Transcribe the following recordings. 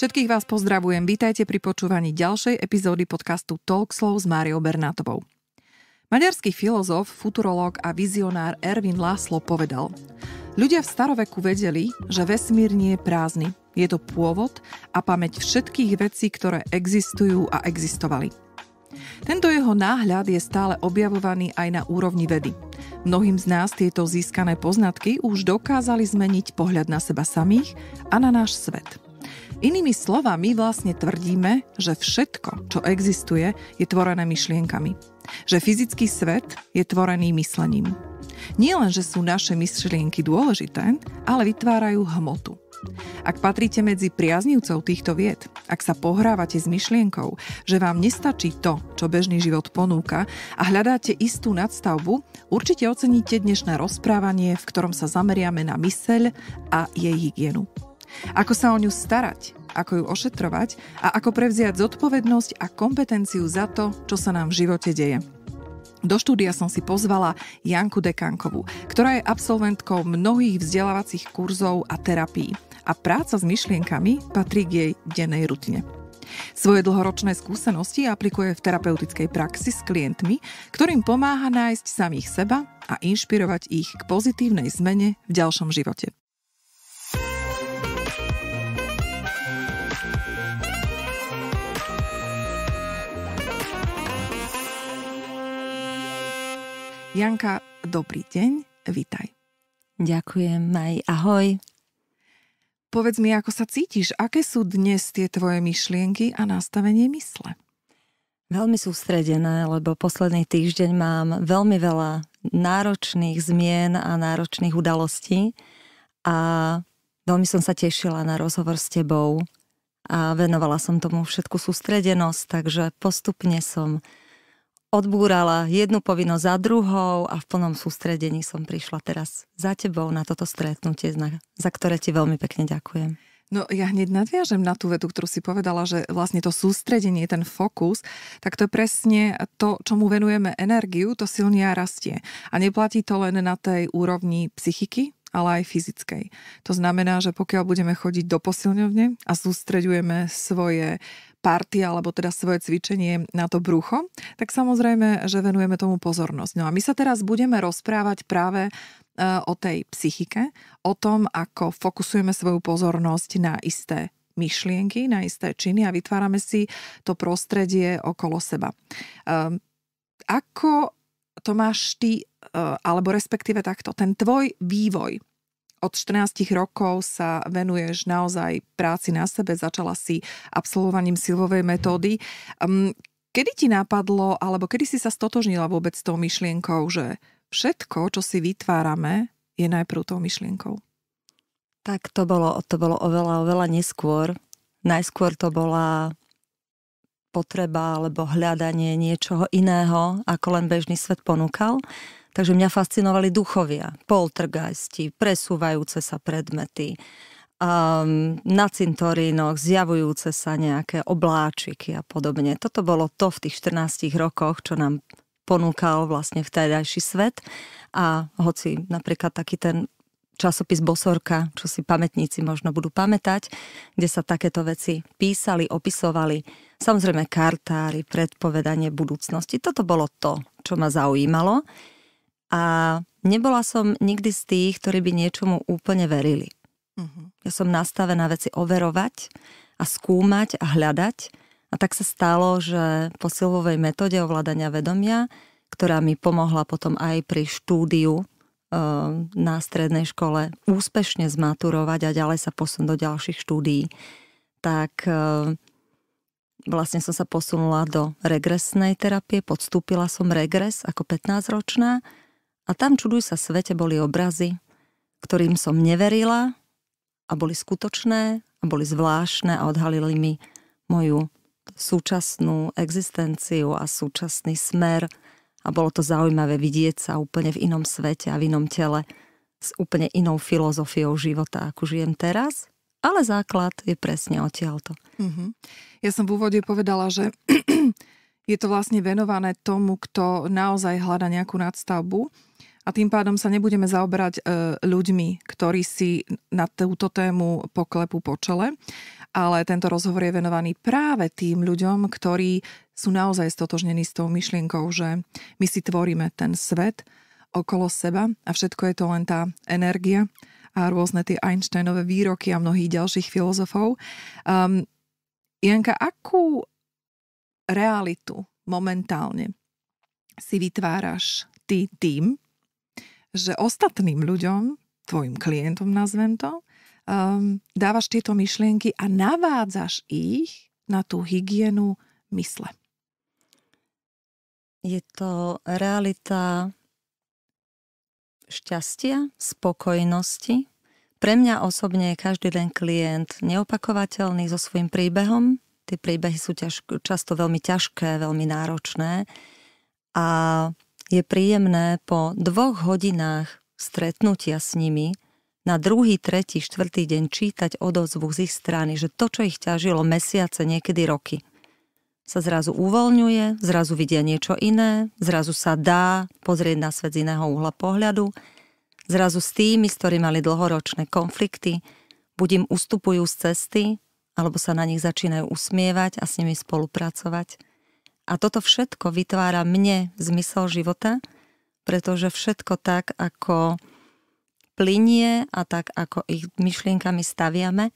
Všetkých vás pozdravujem, vítajte pri počúvaní ďalšej epizódy podcastu Slow s Máriou Bernátovou. Maďarský filozof, futurológ a vizionár Erwin Laszlo povedal Ľudia v staroveku vedeli, že vesmír nie je prázdny. Je to pôvod a pamäť všetkých vecí, ktoré existujú a existovali. Tento jeho náhľad je stále objavovaný aj na úrovni vedy. Mnohým z nás tieto získané poznatky už dokázali zmeniť pohľad na seba samých a na náš svet. Inými slovami vlastne tvrdíme, že všetko, čo existuje, je tvorené myšlienkami. Že fyzický svet je tvorený myslením. Nie len, že sú naše myšlienky dôležité, ale vytvárajú hmotu. Ak patríte medzi priaznivcov týchto vied, ak sa pohrávate s myšlienkou, že vám nestačí to, čo bežný život ponúka a hľadáte istú nadstavbu, určite oceníte dnešné rozprávanie, v ktorom sa zameriame na myseľ a jej hygienu. Ako sa o ňu starať, ako ju ošetrovať a ako prevziať zodpovednosť a kompetenciu za to, čo sa nám v živote deje. Do štúdia som si pozvala Janku Dekankovú, ktorá je absolventkou mnohých vzdelávacích kurzov a terapií a práca s myšlienkami patrí k jej dennej rutine. Svoje dlhoročné skúsenosti aplikuje v terapeutickej praxi s klientmi, ktorým pomáha nájsť samých seba a inšpirovať ich k pozitívnej zmene v ďalšom živote. Janka, dobrý deň, vítaj. Ďakujem, aj ahoj. Povedz mi, ako sa cítiš, aké sú dnes tie tvoje myšlienky a nastavenie mysle? Veľmi sústredené, lebo posledný týždeň mám veľmi veľa náročných zmien a náročných udalostí a veľmi som sa tešila na rozhovor s tebou a venovala som tomu všetku sústredenosť, takže postupne som odbúrala jednu povinnosť za druhou a v plnom sústredení som prišla teraz za tebou na toto stretnutie, za ktoré ti veľmi pekne ďakujem. No ja hneď nadviažem na tú vetu, ktorú si povedala, že vlastne to sústredenie, ten fokus, tak to je presne to, čomu venujeme energiu, to silnia rastie. A neplatí to len na tej úrovni psychiky, ale aj fyzickej. To znamená, že pokiaľ budeme chodiť do posilňovne a sústreďujeme svoje party alebo teda svoje cvičenie na to brucho, tak samozrejme, že venujeme tomu pozornosť. No a my sa teraz budeme rozprávať práve e, o tej psychike, o tom, ako fokusujeme svoju pozornosť na isté myšlienky, na isté činy a vytvárame si to prostredie okolo seba. E, ako to máš ty, e, alebo respektíve takto, ten tvoj vývoj od 14 rokov sa venuješ naozaj práci na sebe, začala si absolvovaním silovej metódy. Hm, kedy ti napadlo, alebo kedy si sa stotožnila vôbec s tou myšlienkou, že všetko, čo si vytvárame, je najprv tou myšlienkou? Tak to bolo, to bolo oveľa, oveľa neskôr. Najskôr to bola potreba alebo hľadanie niečoho iného, ako len bežný svet ponúkal. Takže mňa fascinovali duchovia, poltergeisti, presúvajúce sa predmety, um, na cintorínoch, zjavujúce sa nejaké obláčiky a podobne. Toto bolo to v tých 14 rokoch, čo nám ponúkal vlastne vtedajší svet. A hoci napríklad taký ten časopis Bosorka, čo si pamätníci možno budú pamätať, kde sa takéto veci písali, opisovali. Samozrejme kartári, predpovedanie budúcnosti. Toto bolo to, čo ma zaujímalo a nebola som nikdy z tých, ktorí by niečomu úplne verili. Uh-huh. Ja som nastavená veci overovať a skúmať a hľadať a tak sa stalo, že po silovej metóde ovládania vedomia, ktorá mi pomohla potom aj pri štúdiu eh, na strednej škole úspešne zmaturovať a ďalej sa posun do ďalších štúdií, tak eh, vlastne som sa posunula do regresnej terapie, podstúpila som regres ako 15-ročná a tam, čuduj sa svete, boli obrazy, ktorým som neverila a boli skutočné a boli zvláštne a odhalili mi moju súčasnú existenciu a súčasný smer a bolo to zaujímavé vidieť sa úplne v inom svete a v inom tele s úplne inou filozofiou života, ako žijem teraz, ale základ je presne odtiaľto. Mm-hmm. Ja som v úvode povedala, že je to vlastne venované tomu, kto naozaj hľada nejakú nadstavbu a tým pádom sa nebudeme zaoberať e, ľuďmi, ktorí si na túto tému poklepu po čele, ale tento rozhovor je venovaný práve tým ľuďom, ktorí sú naozaj stotožnení s tou myšlienkou, že my si tvoríme ten svet okolo seba a všetko je to len tá energia a rôzne tie Einsteinové výroky a mnohých ďalších filozofov. Um, Janka, akú realitu momentálne si vytváraš ty tým, že ostatným ľuďom, tvojim klientom nazvem to, um, dávaš tieto myšlienky a navádzaš ich na tú hygienu mysle. Je to realita šťastia, spokojnosti. Pre mňa osobne je každý ten klient neopakovateľný so svojím príbehom. Tie príbehy sú ťažk- často veľmi ťažké, veľmi náročné a je príjemné po dvoch hodinách stretnutia s nimi na druhý, tretí, štvrtý deň čítať odozvu z ich strany, že to, čo ich ťažilo mesiace, niekedy roky, sa zrazu uvoľňuje, zrazu vidia niečo iné, zrazu sa dá pozrieť na svet z iného uhla pohľadu, zrazu s tými, s ktorí mali dlhoročné konflikty, buď im ustupujú z cesty, alebo sa na nich začínajú usmievať a s nimi spolupracovať. A toto všetko vytvára mne zmysel života, pretože všetko tak, ako plinie a tak, ako ich myšlienkami staviame,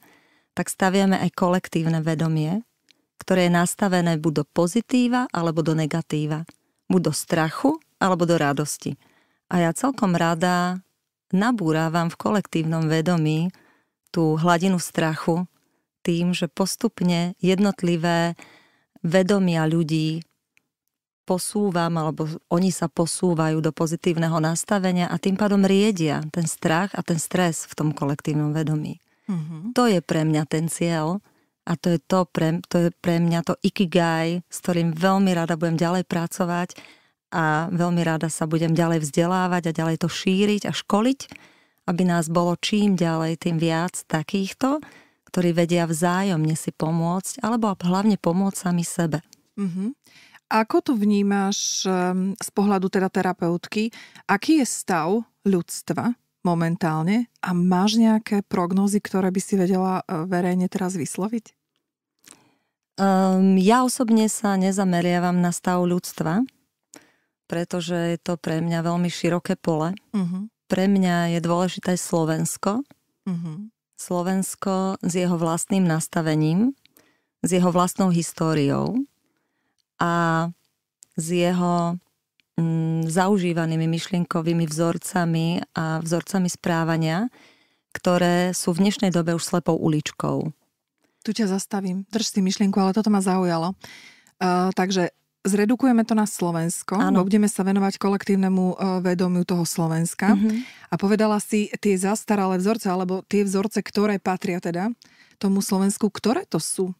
tak staviame aj kolektívne vedomie, ktoré je nastavené buď do pozitíva, alebo do negatíva. Buď do strachu, alebo do radosti. A ja celkom rada nabúrávam v kolektívnom vedomí tú hladinu strachu tým, že postupne jednotlivé vedomia ľudí posúvam, alebo oni sa posúvajú do pozitívneho nastavenia a tým pádom riedia ten strach a ten stres v tom kolektívnom vedomí. Mm-hmm. To je pre mňa ten cieľ a to je, to, pre, to je pre mňa to ikigai, s ktorým veľmi rada budem ďalej pracovať a veľmi rada sa budem ďalej vzdelávať a ďalej to šíriť a školiť, aby nás bolo čím ďalej, tým viac takýchto, ktorí vedia vzájomne si pomôcť, alebo hlavne pomôcť sami sebe. Mm-hmm. Ako to vnímaš ehm, z pohľadu teda terapeutky? Aký je stav ľudstva momentálne a máš nejaké prognozy, ktoré by si vedela e, verejne teraz vysloviť? Um, ja osobne sa nezameriavam na stav ľudstva, pretože je to pre mňa veľmi široké pole. Uh-huh. Pre mňa je dôležité Slovensko, uh-huh. Slovensko s jeho vlastným nastavením, s jeho vlastnou históriou a s jeho mm, zaužívanými myšlienkovými vzorcami a vzorcami správania, ktoré sú v dnešnej dobe už slepou uličkou. Tu ťa zastavím, drž si myšlienku, ale toto ma zaujalo. Uh, takže zredukujeme to na Slovensko, ano. bo budeme sa venovať kolektívnemu e, vedomiu toho Slovenska. Mm-hmm. A povedala si tie zastaralé vzorce, alebo tie vzorce, ktoré patria teda tomu Slovensku, ktoré to sú?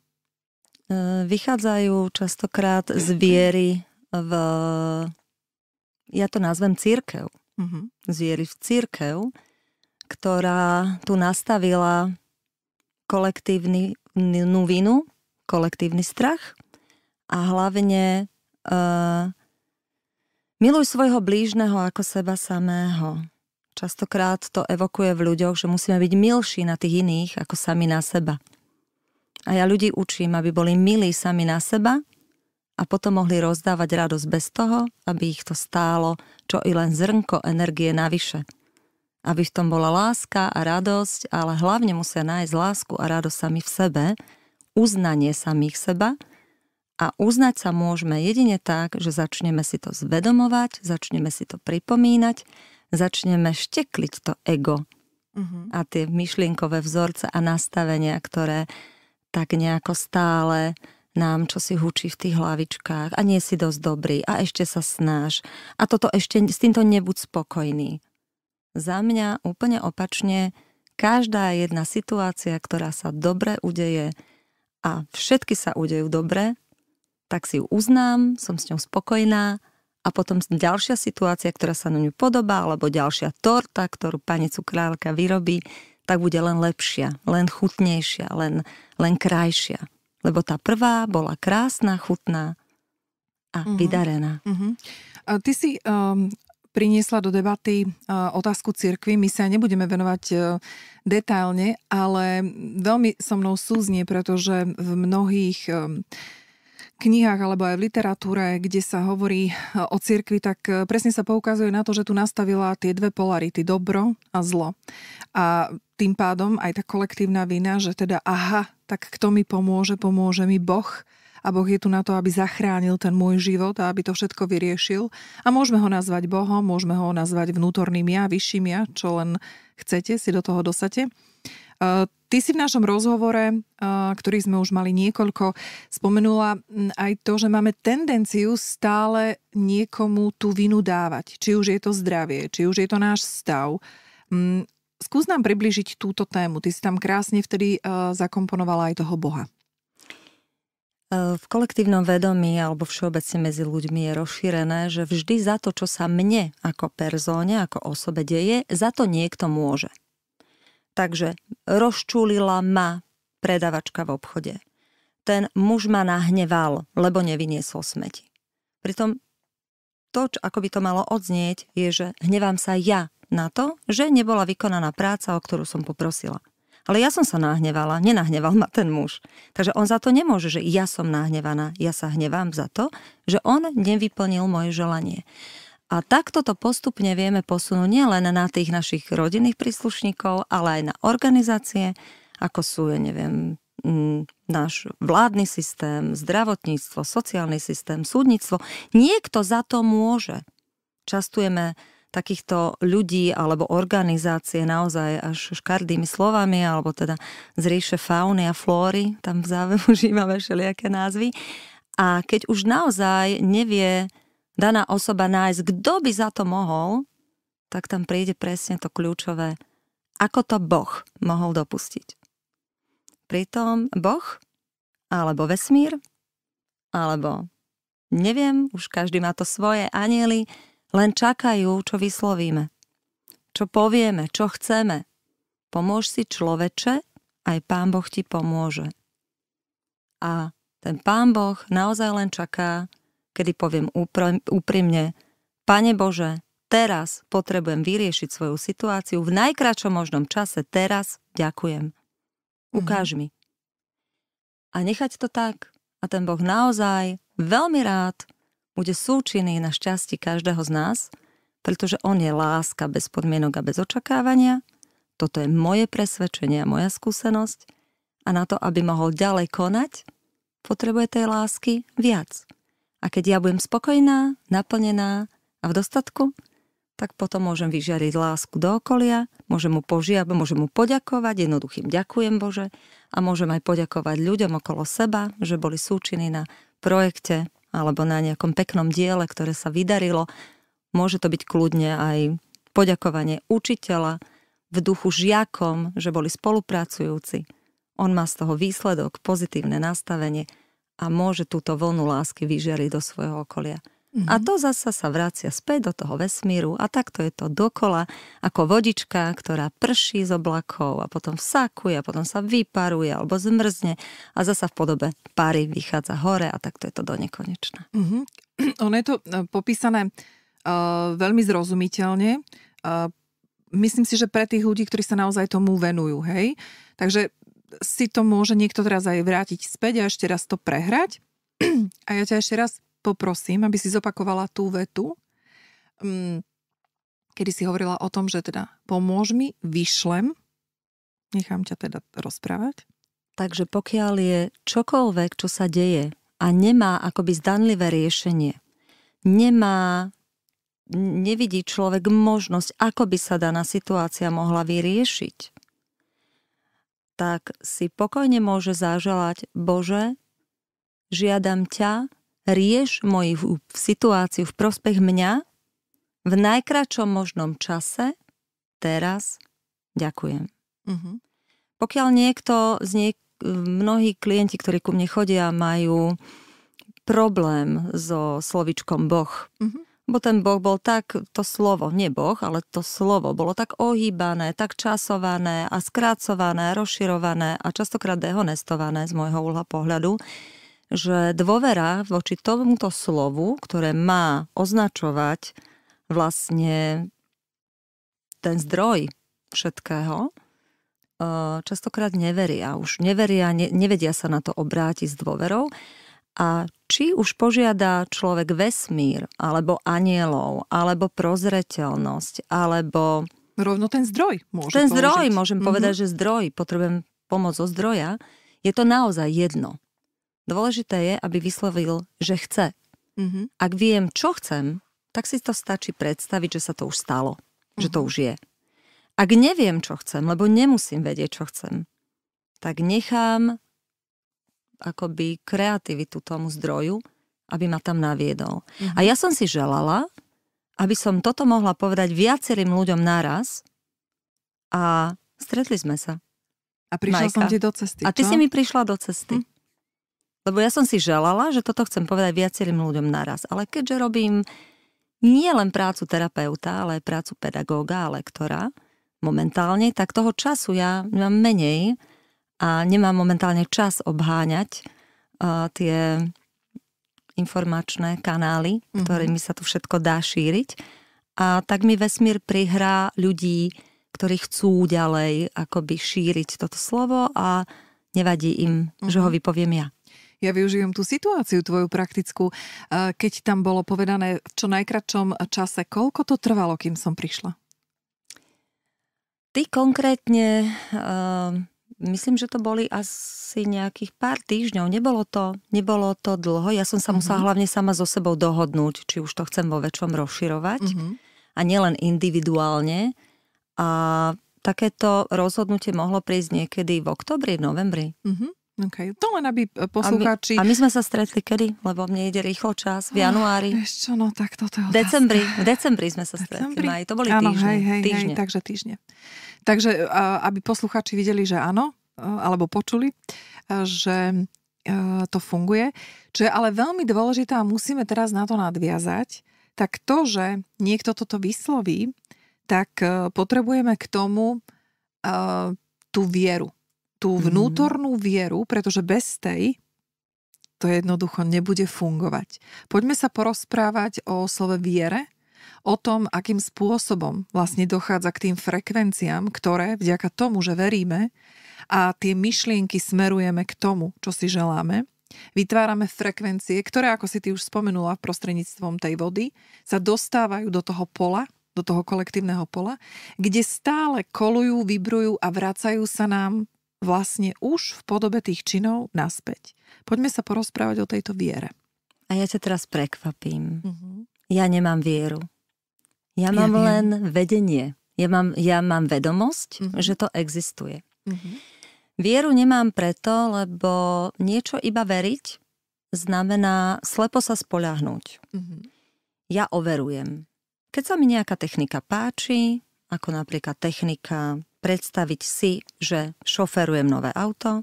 E, vychádzajú častokrát z viery v, ja to nazvem církev. Mm-hmm. Zviery v církev, ktorá tu nastavila kolektívnu vinu, kolektívny strach a hlavne Uh, miluj svojho blížneho ako seba samého. Častokrát to evokuje v ľuďoch, že musíme byť milší na tých iných ako sami na seba. A ja ľudí učím, aby boli milí sami na seba a potom mohli rozdávať radosť bez toho, aby ich to stálo čo i len zrnko energie navyše aby v tom bola láska a radosť, ale hlavne musia nájsť lásku a radosť sami v sebe, uznanie samých seba a uznať sa môžeme jedine tak, že začneme si to zvedomovať, začneme si to pripomínať, začneme štekliť to ego uh-huh. a tie myšlienkové vzorce a nastavenia, ktoré tak nejako stále nám, čo si hučí v tých hlavičkách a nie si dosť dobrý a ešte sa snaž a toto ešte s týmto nebuď spokojný. Za mňa úplne opačne každá jedna situácia, ktorá sa dobre udeje a všetky sa udejú dobre, tak si ju uznám, som s ňou spokojná a potom ďalšia situácia, ktorá sa na ňu podobá, alebo ďalšia torta, ktorú pani cukrárka vyrobí, tak bude len lepšia, len chutnejšia, len, len krajšia. Lebo tá prvá bola krásna, chutná a uh-huh. vydarená. Uh-huh. A ty si um, priniesla do debaty e, otázku cirkvy. My sa nebudeme venovať e, detailne, ale veľmi so mnou súznie, pretože v mnohých ehm, knihách alebo aj v literatúre, kde sa hovorí eh, o cirkvi, tak eh, presne sa poukazuje na to, že tu nastavila tie dve polarity, dobro a zlo. A tým pádom aj tá kolektívna vina, že teda aha, tak kto mi pomôže, pomôže mi Boh a Boh je tu na to, aby zachránil ten môj život a aby to všetko vyriešil. A môžeme ho nazvať Bohom, môžeme ho nazvať vnútorným ja, vyšším ja, čo len chcete, si do toho dosate. Eh, Ty si v našom rozhovore, eh, ktorý sme už mali niekoľko, spomenula mm, aj to, že máme tendenciu stále niekomu tú vinu dávať. Či už je to zdravie, či už je to náš stav. Mm, skús nám približiť túto tému. Ty si tam krásne vtedy eh, zakomponovala aj toho Boha. Eh, v kolektívnom vedomí alebo všeobecne medzi ľuďmi je rozšírené, že vždy za to, čo sa mne ako perzóne, ako osobe deje, za to niekto môže. Takže rozčúlila ma predavačka v obchode. Ten muž ma nahneval, lebo nevyniesol smeti. Pritom to, čo, ako by to malo odznieť, je, že hnevám sa ja na to, že nebola vykonaná práca, o ktorú som poprosila. Ale ja som sa nahnevala, nenahneval ma ten muž. Takže on za to nemôže, že ja som nahnevaná. Ja sa hnevám za to, že on nevyplnil moje želanie. A takto to postupne vieme posunúť nielen na tých našich rodinných príslušníkov, ale aj na organizácie, ako sú, ja neviem, náš vládny systém, zdravotníctvo, sociálny systém, súdnictvo. Niekto za to môže. Častujeme takýchto ľudí alebo organizácie naozaj až škardými slovami, alebo teda z ríše fauny a flóry, tam v záve užívame všelijaké názvy. A keď už naozaj nevie daná osoba nájsť, kto by za to mohol, tak tam príde presne to kľúčové, ako to Boh mohol dopustiť. Pritom Boh, alebo vesmír, alebo neviem, už každý má to svoje, anieli len čakajú, čo vyslovíme, čo povieme, čo chceme. Pomôž si človeče, aj Pán Boh ti pomôže. A ten Pán Boh naozaj len čaká, kedy poviem úprimne, Pane Bože, teraz potrebujem vyriešiť svoju situáciu v najkračom možnom čase, teraz ďakujem. Mhm. Ukáž mm. mi. A nechať to tak. A ten Boh naozaj veľmi rád bude súčinný na šťastí každého z nás, pretože On je láska bez podmienok a bez očakávania. Toto je moje presvedčenie a moja skúsenosť. A na to, aby mohol ďalej konať, potrebuje tej lásky viac. A keď ja budem spokojná, naplnená a v dostatku, tak potom môžem vyžiariť lásku do okolia, môžem mu požiať, môžem mu poďakovať, jednoduchým ďakujem Bože a môžem aj poďakovať ľuďom okolo seba, že boli súčiny na projekte alebo na nejakom peknom diele, ktoré sa vydarilo. Môže to byť kľudne aj poďakovanie učiteľa, v duchu žiakom, že boli spolupracujúci. On má z toho výsledok, pozitívne nastavenie – a môže túto vlnu lásky vyžiariť do svojho okolia. Mm-hmm. A to zasa sa vracia späť do toho vesmíru a takto je to dokola ako vodička, ktorá prší z oblakov a potom vsakuje a potom sa vyparuje alebo zmrzne a zasa v podobe pary vychádza hore a takto je to do nekonečna. Mm-hmm. Ono je to e, popísané uh, veľmi zrozumiteľne. Uh, myslím si, že pre tých ľudí, ktorí sa naozaj tomu venujú, hej. Takže si to môže niekto teraz aj vrátiť späť a ešte raz to prehrať. A ja ťa ešte raz poprosím, aby si zopakovala tú vetu, mm, kedy si hovorila o tom, že teda pomôž mi, vyšlem. Nechám ťa teda rozprávať. Takže pokiaľ je čokoľvek, čo sa deje a nemá akoby zdanlivé riešenie, nemá, nevidí človek možnosť, ako by sa daná situácia mohla vyriešiť, tak si pokojne môže zaželať Bože, žiadam ťa, rieš moju situáciu v prospech mňa v najkračom možnom čase, teraz, ďakujem. Uh-huh. Pokiaľ niekto z niek- mnohí klienti, ktorí ku mne chodia, majú problém so slovičkom Boh, uh-huh. Bo ten Boh bol tak, to slovo, nie Boh, ale to slovo bolo tak ohýbané, tak časované a skrácované, rozširované a častokrát dehonestované z môjho úhla pohľadu, že dôvera voči tomuto slovu, ktoré má označovať vlastne ten zdroj všetkého, eh, častokrát neveria. Už neveria, ne, nevedia sa na to obrátiť s dôverou. A či už požiada človek vesmír, alebo anielov, alebo prozreteľnosť, alebo... Rovno ten zdroj môže Ten použiť. zdroj, môžem mm-hmm. povedať, že zdroj, potrebujem pomoc zo zdroja, je to naozaj jedno. Dôležité je, aby vyslovil, že chce. Mm-hmm. Ak viem, čo chcem, tak si to stačí predstaviť, že sa to už stalo, mm-hmm. že to mhm. už je. Ak neviem, čo chcem, lebo nemusím vedieť, čo chcem, tak nechám akoby kreativitu tomu zdroju, aby ma tam naviedol. Mm-hmm. A mhm. ja som si želala, aby som toto mohla povedať viacerým ľuďom naraz a stretli sme sa. A prišla Majka. som ti do cesty, A ty čo? si mi prišla do cesty. Hm. Lebo ja som si želala, že toto chcem povedať viacerým ľuďom naraz. Ale keďže robím nie len prácu terapeuta, ale aj prácu pedagóga a lektora momentálne, tak toho času ja mám menej, a nemám momentálne čas obháňať uh, tie informačné kanály, mm-hmm. ktorými sa tu všetko dá šíriť. A tak mi vesmír prihrá ľudí, ktorí chcú ďalej akoby šíriť toto slovo a nevadí im, mm-hmm. že ho vypoviem ja ja využijem tú situáciu tvoju praktickú, keď tam bolo povedané v čo najkračom čase, koľko to trvalo, kým som prišla? Ty konkrétne uh, myslím, že to boli asi nejakých pár týždňov. Nebolo to, nebolo to dlho. Ja som sa uh-huh. musela hlavne sama so sebou dohodnúť, či už to chcem vo väčšom rozširovať. Uh-huh. A nielen individuálne. A takéto rozhodnutie mohlo prísť niekedy v oktobri, novembri. Uh-huh. Okay. To len aby poslucháči... E, a my, a my sme sa stretli kedy? Lebo mne ide rýchlo čas. V januári. Oh, ešte, no tak toto je otázka. Decembri, v decembri sme sa decembri? stretli. Decembri? No, to boli Áno, týždne. Hej, hej, týždne. Hej, takže týždne. Takže e, aby posluchači videli, že áno, e, alebo počuli, e, že to funguje. Čo je ale veľmi dôležité a musíme teraz na to nadviazať, tak to, že niekto toto vysloví, tak potrebujeme k tomu tú vieru. Tú mhm. vnútornú vieru, pretože bez tej to jednoducho nebude fungovať. Poďme sa porozprávať o slove viere, o tom, akým spôsobom vlastne dochádza k tým frekvenciám, ktoré vďaka tomu, že veríme a tie myšlienky smerujeme k tomu, čo si želáme, vytvárame frekvencie, ktoré, ako si ty už spomenula, prostredníctvom tej vody sa dostávajú do toho pola, do toho kolektívneho pola, kde stále kolujú, vybrujú a vracajú sa nám vlastne už v podobe tých činov naspäť. Poďme sa porozprávať o tejto viere. A ja ťa teraz prekvapím. Uh-huh. Ja nemám vieru. Ja mám ja len vedenie. Ja mám, ja mám vedomosť, mm-hmm. že to existuje. Mm-hmm. Vieru nemám preto, lebo niečo iba veriť znamená slepo sa spoľahnúť. Mm-hmm. Ja overujem. Keď sa mi nejaká technika páči, ako napríklad technika predstaviť si, že šoferujem nové auto,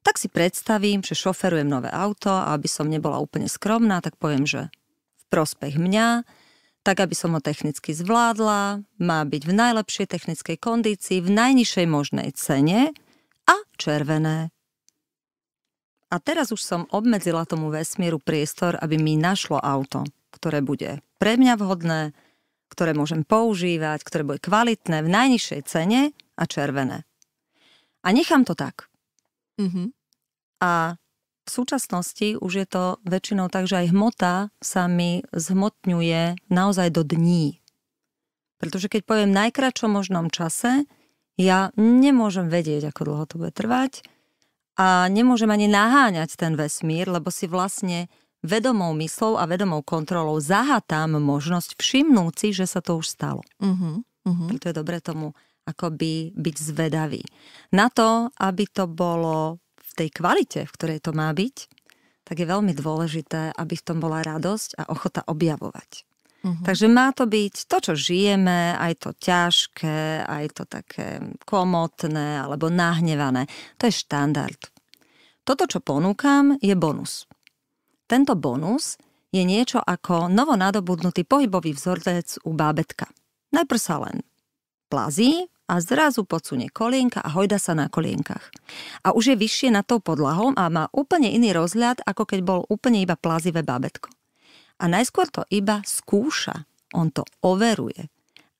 tak si predstavím, že šoferujem nové auto a aby som nebola úplne skromná, tak poviem, že v prospech mňa tak aby som ho technicky zvládla, má byť v najlepšej technickej kondícii, v najnižšej možnej cene a červené. A teraz už som obmedzila tomu vesmíru priestor, aby mi našlo auto, ktoré bude pre mňa vhodné, ktoré môžem používať, ktoré bude kvalitné v najnižšej cene a červené. A nechám to tak. Mm-hmm. A v súčasnosti už je to väčšinou tak, že aj hmota sa mi zhmotňuje naozaj do dní. Pretože keď poviem najkračom možnom čase, ja nemôžem vedieť, ako dlho to bude trvať a nemôžem ani naháňať ten vesmír, lebo si vlastne vedomou myslou a vedomou kontrolou zahatám možnosť všimnúť si, že sa to už stalo. Uh-huh, uh-huh. Preto je dobre tomu akoby byť zvedavý. Na to, aby to bolo tej kvalite, v ktorej to má byť, tak je veľmi dôležité, aby v tom bola radosť a ochota objavovať. Uh-huh. Takže má to byť to, čo žijeme, aj to ťažké, aj to také komotné alebo nahnevané. To je štandard. Toto, čo ponúkam, je bonus. Tento bonus je niečo ako novonadobudnutý pohybový vzorec u bábetka. Najprv sa len plazí a zrazu podsunie kolienka a hojda sa na kolienkach. A už je vyššie nad tou podlahou a má úplne iný rozhľad, ako keď bol úplne iba plazivé babetko. A najskôr to iba skúša, on to overuje.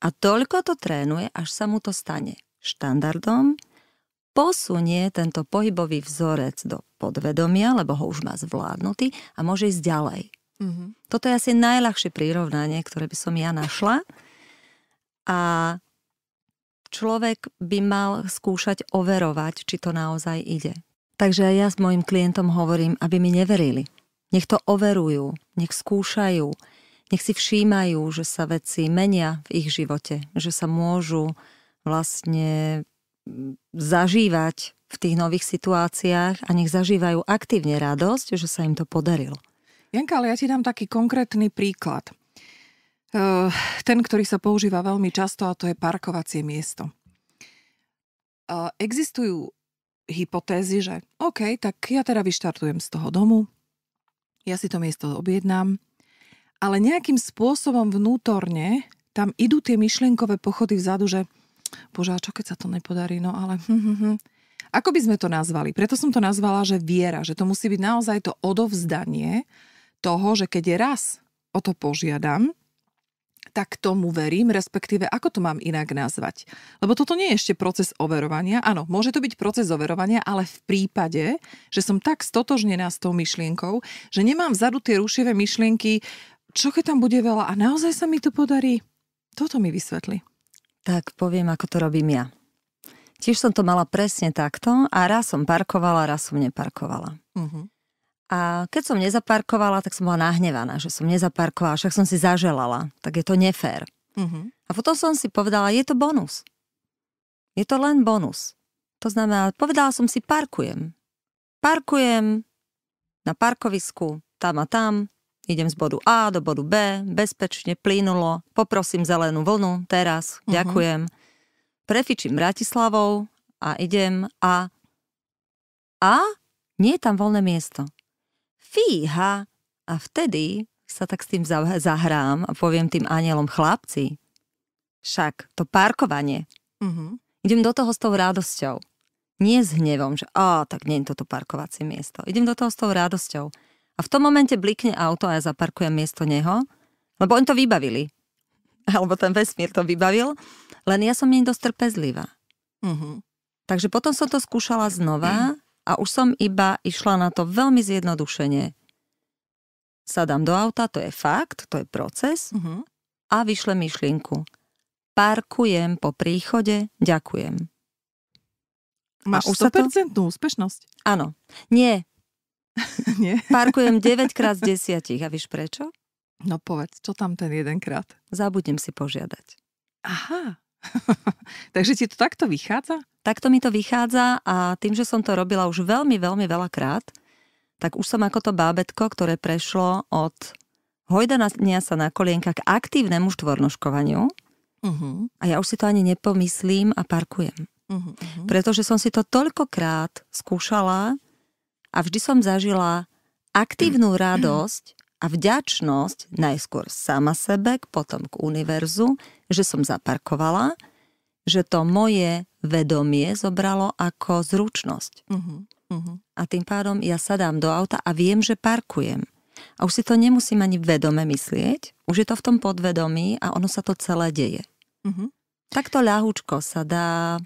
A toľko to trénuje, až sa mu to stane štandardom, posunie tento pohybový vzorec do podvedomia, lebo ho už má zvládnutý a môže ísť ďalej. Mm-hmm. Toto je asi najľahšie prirovnanie, ktoré by som ja našla. A človek by mal skúšať overovať, či to naozaj ide. Takže aj ja s mojim klientom hovorím, aby mi neverili. Nech to overujú, nech skúšajú, nech si všímajú, že sa veci menia v ich živote, že sa môžu vlastne zažívať v tých nových situáciách a nech zažívajú aktívne radosť, že sa im to podarilo. Janka, ale ja ti dám taký konkrétny príklad. Eh, ten, ktorý sa používa veľmi často a to je parkovacie miesto. Eh, existujú hypotézy, že OK, tak ja teda vyštartujem z toho domu, ja si to miesto objednám, ale nejakým spôsobom vnútorne tam idú tie myšlienkové pochody vzadu, že bože, a čo keď sa to nepodarí, no ale... Hm, hm, hm. Ako by sme to nazvali? Preto som to nazvala, že viera, že to musí byť naozaj to odovzdanie toho, že keď je raz o to požiadam, tak tomu verím, respektíve ako to mám inak nazvať. Lebo toto nie je ešte proces overovania. Áno, môže to byť proces overovania, ale v prípade, že som tak stotožnená s tou myšlienkou, že nemám vzadu tie rušivé myšlienky, čo keď tam bude veľa a naozaj sa mi to podarí, toto mi vysvetli. Tak poviem, ako to robím ja. Tiež som to mala presne takto a raz som parkovala, raz som neparkovala. Uh-huh. A keď som nezaparkovala, tak som bola nahnevaná, že som nezaparkovala, však som si zaželala, tak je to nefér. Uh-huh. A potom som si povedala, je to bonus. Je to len bonus. To znamená, povedala som si, parkujem. Parkujem na parkovisku, tam a tam, idem z bodu A do bodu B, bezpečne, plynulo, poprosím zelenú vlnu, teraz, uh-huh. ďakujem. Prefičím Bratislavou a idem a... A? Nie je tam voľné miesto fíha. A vtedy sa tak s tým zahrám a poviem tým anielom, chlapci, však to parkovanie. Uh-huh. Idem do toho s tou radosťou. Nie s hnevom, že a tak nie je toto parkovacie miesto. Idem do toho s tou radosťou. A v tom momente blikne auto a ja zaparkujem miesto neho, lebo oni to vybavili. Alebo ten vesmír to vybavil, len ja som nie dosť trpezlivá. Uh-huh. Takže potom som to skúšala znova a už som iba išla na to veľmi zjednodušene. Sadám do auta, to je fakt, to je proces uh-huh. a vyšle myšlienku. Parkujem po príchode, ďakujem. Máš už 100% to... úspešnosť? Áno. Nie. Nie. Parkujem 9 krát z 10 a vieš prečo? No povedz, čo tam ten jedenkrát? Zabudnem si požiadať. Aha. Takže ti to takto vychádza? Takto mi to vychádza a tým, že som to robila už veľmi, veľmi veľa krát, tak už som ako to bábetko, ktoré prešlo od hojdania sa na kolienka k aktívnemu štvornoškovaniu uh-huh. Mhm. a ja už si to ani nepomyslím a parkujem. Uh-huh. Pretože som si to toľkokrát skúšala a vždy som zažila aktívnu radosť a vďačnosť najskôr sama sebe, potom k univerzu, že som zaparkovala, že to moje vedomie zobralo ako zručnosť. Uh-huh, uh-huh. A tým pádom ja sadám do auta a viem, že parkujem. A už si to nemusím ani vedome myslieť, už je to v tom podvedomí a ono sa to celé deje. Uh-huh. Takto ľahúčko sa dá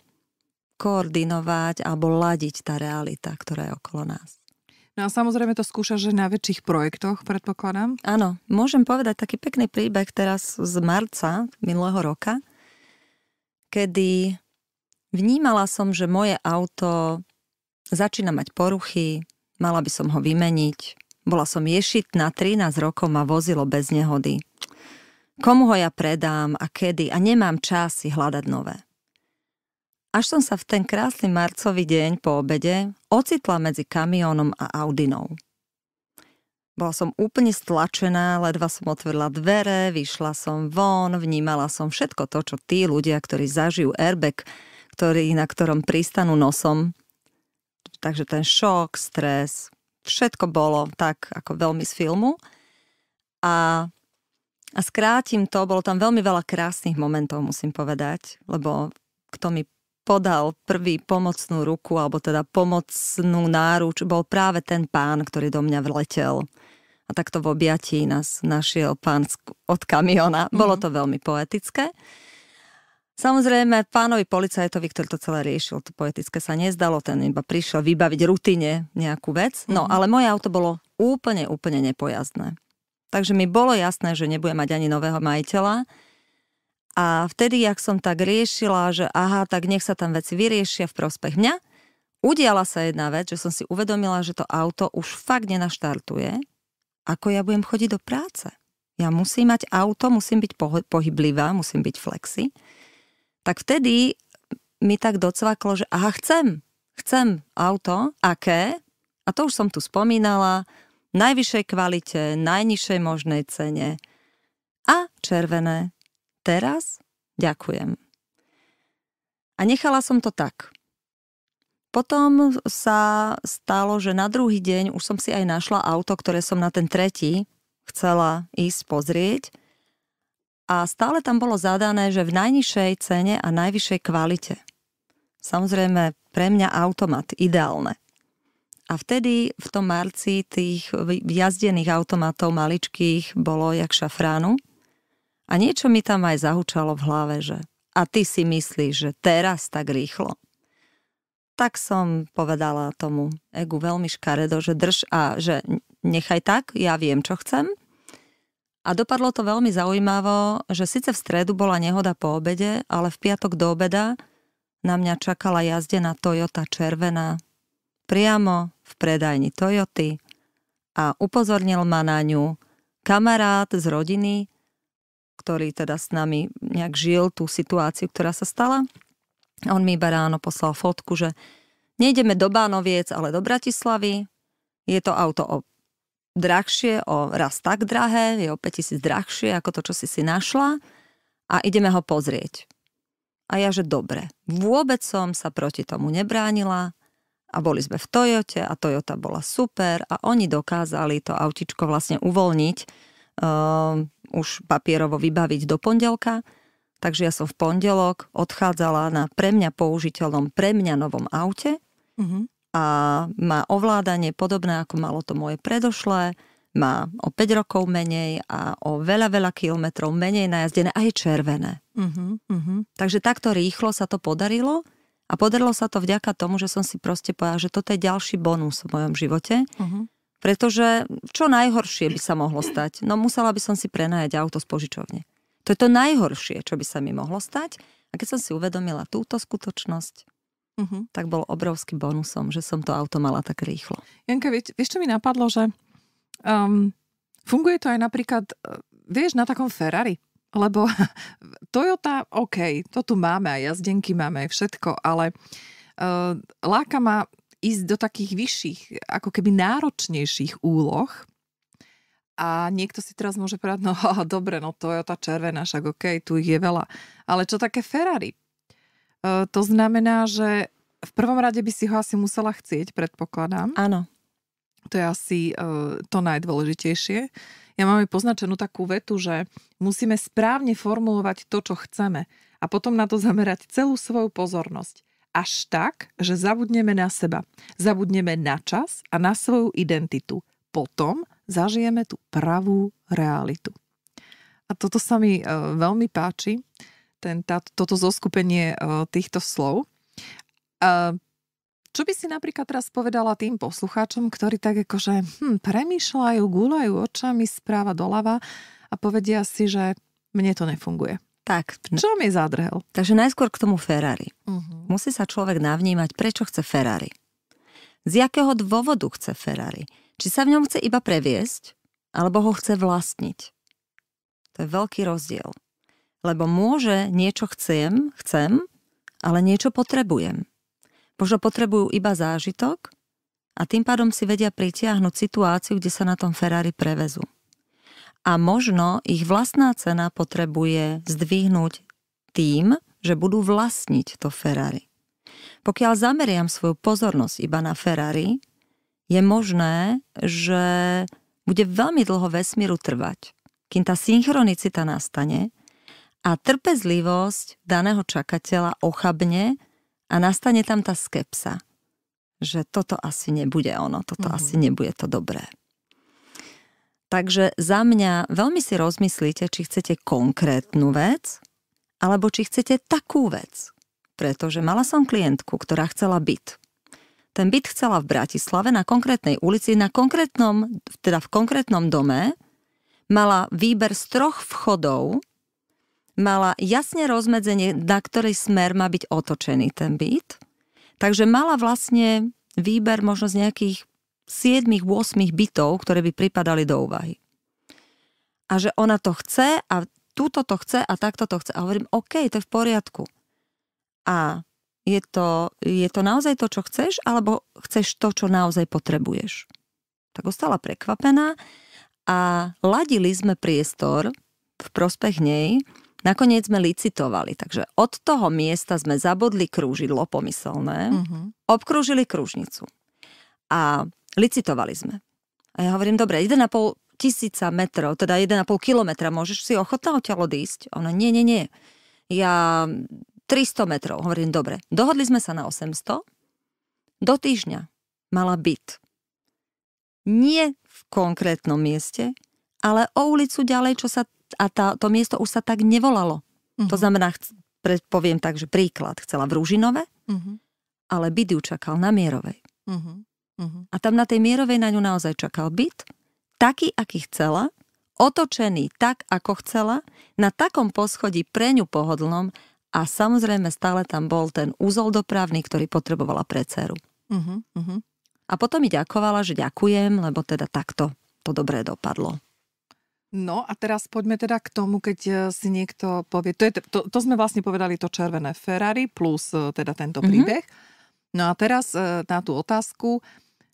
koordinovať alebo ladiť tá realita, ktorá je okolo nás. No a samozrejme to skúšaš, že na väčších projektoch, predpokladám? Áno, môžem povedať taký pekný príbeh teraz z marca minulého roka, kedy vnímala som, že moje auto začína mať poruchy, mala by som ho vymeniť. Bola som na 13 rokov a vozilo bez nehody. Komu ho ja predám a kedy a nemám čas si hľadať nové až som sa v ten krásny marcový deň po obede ocitla medzi kamiónom a Audinou. Bola som úplne stlačená, ledva som otvorila dvere, vyšla som von, vnímala som všetko to, čo tí ľudia, ktorí zažijú airbag, ktorý, na ktorom pristanú nosom. Takže ten šok, stres, všetko bolo tak ako veľmi z filmu. A, a skrátim to, bolo tam veľmi veľa krásnych momentov, musím povedať, lebo kto mi podal prvý pomocnú ruku, alebo teda pomocnú náruč, bol práve ten pán, ktorý do mňa vletel. A takto v objatí nás našiel pán od kamiona. Mhm. Bolo to veľmi poetické. Samozrejme, pánovi policajtovi, ktorý to celé riešil, to poetické sa nezdalo, ten iba prišiel vybaviť rutine nejakú vec. No, mhm. ale moje auto bolo úplne, úplne nepojazdné. Takže mi bolo jasné, že nebudem mať ani nového majiteľa a vtedy, jak som tak riešila, že aha, tak nech sa tam veci vyriešia v prospech mňa, udiala sa jedna vec, že som si uvedomila, že to auto už fakt nenaštartuje, ako ja budem chodiť do práce. Ja musím mať auto, musím byť poh- pohyblivá, musím byť flexi. Tak vtedy mi tak docvaklo, že aha, chcem, chcem auto, aké? A to už som tu spomínala, najvyššej kvalite, najnižšej možnej cene a červené. Teraz ďakujem. A nechala som to tak. Potom sa stalo, že na druhý deň už som si aj našla auto, ktoré som na ten tretí chcela ísť pozrieť. A stále tam bolo zadané, že v najnižšej cene a najvyššej kvalite. Samozrejme, pre mňa automat ideálne. A vtedy v tom marci tých jazdených automatov maličkých bolo jak šafránu a niečo mi tam aj zahučalo v hlave, že a ty si myslíš, že teraz tak rýchlo. Tak som povedala tomu egu veľmi škaredo, že drž a že nechaj tak, ja viem, čo chcem. A dopadlo to veľmi zaujímavo, že síce v stredu bola nehoda po obede, ale v piatok do obeda na mňa čakala jazdená Toyota červená priamo v predajni Toyoty a upozornil ma na ňu kamarát z rodiny ktorý teda s nami nejak žil tú situáciu, ktorá sa stala. On mi iba ráno poslal fotku, že nejdeme do Bánoviec, ale do Bratislavy. Je to auto o drahšie, o raz tak drahé, je o 5000 drahšie ako to, čo si si našla a ideme ho pozrieť. A ja, že dobre, vôbec som sa proti tomu nebránila a boli sme v Toyote a Toyota bola super a oni dokázali to autičko vlastne uvoľniť ehm, už papierovo vybaviť do pondelka, takže ja som v pondelok odchádzala na pre mňa použiteľnom, pre mňa novom aute mm-hmm. a má ovládanie podobné, ako malo to moje predošlé, má o 5 rokov menej a o veľa, veľa kilometrov menej najazdené a je červené. Mm-hmm, mm-hmm. Takže takto rýchlo sa to podarilo a podarilo sa to vďaka tomu, že som si proste povedala, že toto je ďalší bonus v mojom živote, Mm-hmm. Pretože čo najhoršie by sa mohlo stať? No musela by som si prenajať auto z požičovne. To je to najhoršie, čo by sa mi mohlo stať. A keď som si uvedomila túto skutočnosť, uh-huh. tak bol obrovský bonusom, že som to auto mala tak rýchlo. Janka, vieš, vieš čo mi napadlo, že um, funguje to aj napríklad, e, vieš, na takom Ferrari. Lebo Toyota, OK, to tu máme, aj jazdenky máme, aj všetko, ale uh, láka ma ísť do takých vyšších, ako keby náročnejších úloh. A niekto si teraz môže povedať, no oh, dobre, no to je tá červená, však OK, tu ich je veľa. Ale čo také Ferrari? E, to znamená, že v prvom rade by si ho asi musela chcieť, predpokladám. Áno. To je asi e, to najdôležitejšie. Ja mám aj poznačenú takú vetu, že musíme správne formulovať to, čo chceme a potom na to zamerať celú svoju pozornosť až tak, že zabudneme na seba. Zabudneme na čas a na svoju identitu. Potom zažijeme tú pravú realitu. A toto sa mi e, veľmi páči, ten, tá, toto zoskupenie e, týchto slov. A e, čo by si napríklad teraz povedala tým poslucháčom, ktorí tak akože hm, premýšľajú, gúľajú očami správa doľava a povedia si, že mne to nefunguje. Tak. Čo mi zadrhel? Takže najskôr k tomu Ferrari. Uh-huh. Musí sa človek navnímať, prečo chce Ferrari. Z jakého dôvodu chce Ferrari. Či sa v ňom chce iba previesť, alebo ho chce vlastniť. To je veľký rozdiel. Lebo môže niečo chcem, chcem, ale niečo potrebujem. Možno potrebujú iba zážitok a tým pádom si vedia pritiahnuť situáciu, kde sa na tom Ferrari prevezú a možno ich vlastná cena potrebuje zdvihnúť tým, že budú vlastniť to Ferrari. Pokiaľ zameriam svoju pozornosť iba na Ferrari, je možné, že bude veľmi dlho vesmíru trvať, kým tá synchronicita nastane a trpezlivosť daného čakateľa ochabne a nastane tam tá skepsa, že toto asi nebude ono, toto mm-hmm. asi nebude to dobré. Takže za mňa veľmi si rozmyslíte, či chcete konkrétnu vec, alebo či chcete takú vec. Pretože mala som klientku, ktorá chcela byt. Ten byt chcela v Bratislave na konkrétnej ulici, na konkrétnom, teda v konkrétnom dome. Mala výber z troch vchodov, mala jasne rozmedzenie, na ktorý smer má byť otočený ten byt. Takže mala vlastne výber možno z nejakých 7-8 bytov, ktoré by pripadali do úvahy. A že ona to chce a túto to chce a takto to chce. A hovorím, OK, to je v poriadku. A je to, je to naozaj to, čo chceš, alebo chceš to, čo naozaj potrebuješ? Tak ostala prekvapená a ladili sme priestor v prospech nej. Nakoniec sme licitovali, takže od toho miesta sme zabodli krúžidlo pomyselné, mm-hmm. obkrúžili krúžnicu. A licitovali sme. A ja hovorím, dobre, 1,5 tisíca metrov, teda 1,5 kilometra, môžeš si ochotná ťa odísť? Ona, nie, nie, nie. Ja 300 metrov. Hovorím, dobre, dohodli sme sa na 800. Do týždňa mala byt. Nie v konkrétnom mieste, ale o ulicu ďalej, čo sa, a tá, to miesto už sa tak nevolalo. Uh-huh. To mhm. znamená, poviem tak, že príklad, chcela v Rúžinove, uh-huh. ale byt ju čakal na Mierovej. Uh-huh. Uh-huh. A tam na tej mierovej na ňu naozaj čakal byt, taký, aký chcela, otočený tak, ako chcela, na takom poschodí pre ňu pohodlnom a samozrejme stále tam bol ten úzol dopravný, ktorý potrebovala pre dceru. Uh-huh, uh-huh. A potom mi ďakovala, že ďakujem, lebo teda takto to dobre dopadlo. No a teraz poďme teda k tomu, keď e, si niekto povie, to, je, to, to sme vlastne povedali to červené Ferrari plus e, teda tento mm-hmm. príbeh. No a teraz e, na tú otázku,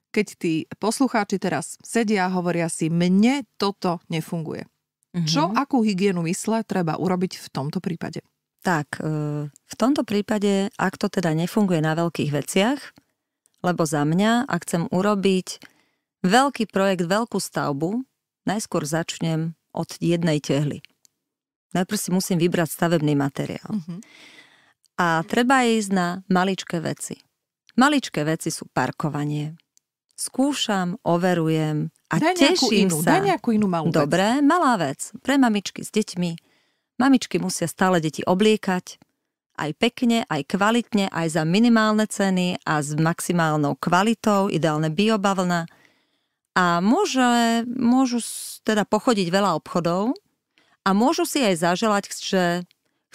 keď tí poslucháči teraz sedia a hovoria si, mne toto nefunguje. Mm-hmm. Čo, akú hygienu mysle treba urobiť v tomto prípade? Tak, e, v tomto prípade, ak to teda nefunguje na veľkých veciach, lebo za mňa, ak chcem urobiť veľký projekt, veľkú stavbu, najskôr začnem od jednej tehly. Najprv si musím vybrať stavebný materiál. Mm-hmm. A treba ísť na maličké veci. Maličké veci sú parkovanie, skúšam, overujem a daj teším inú, sa. Daj nejakú inú malú Dobre, malá vec. Pre mamičky s deťmi. Mamičky musia stále deti obliekať, aj pekne, aj kvalitne, aj za minimálne ceny a s maximálnou kvalitou, ideálne biobavlna. A môže, môžu teda pochodiť veľa obchodov a môžu si aj zaželať, že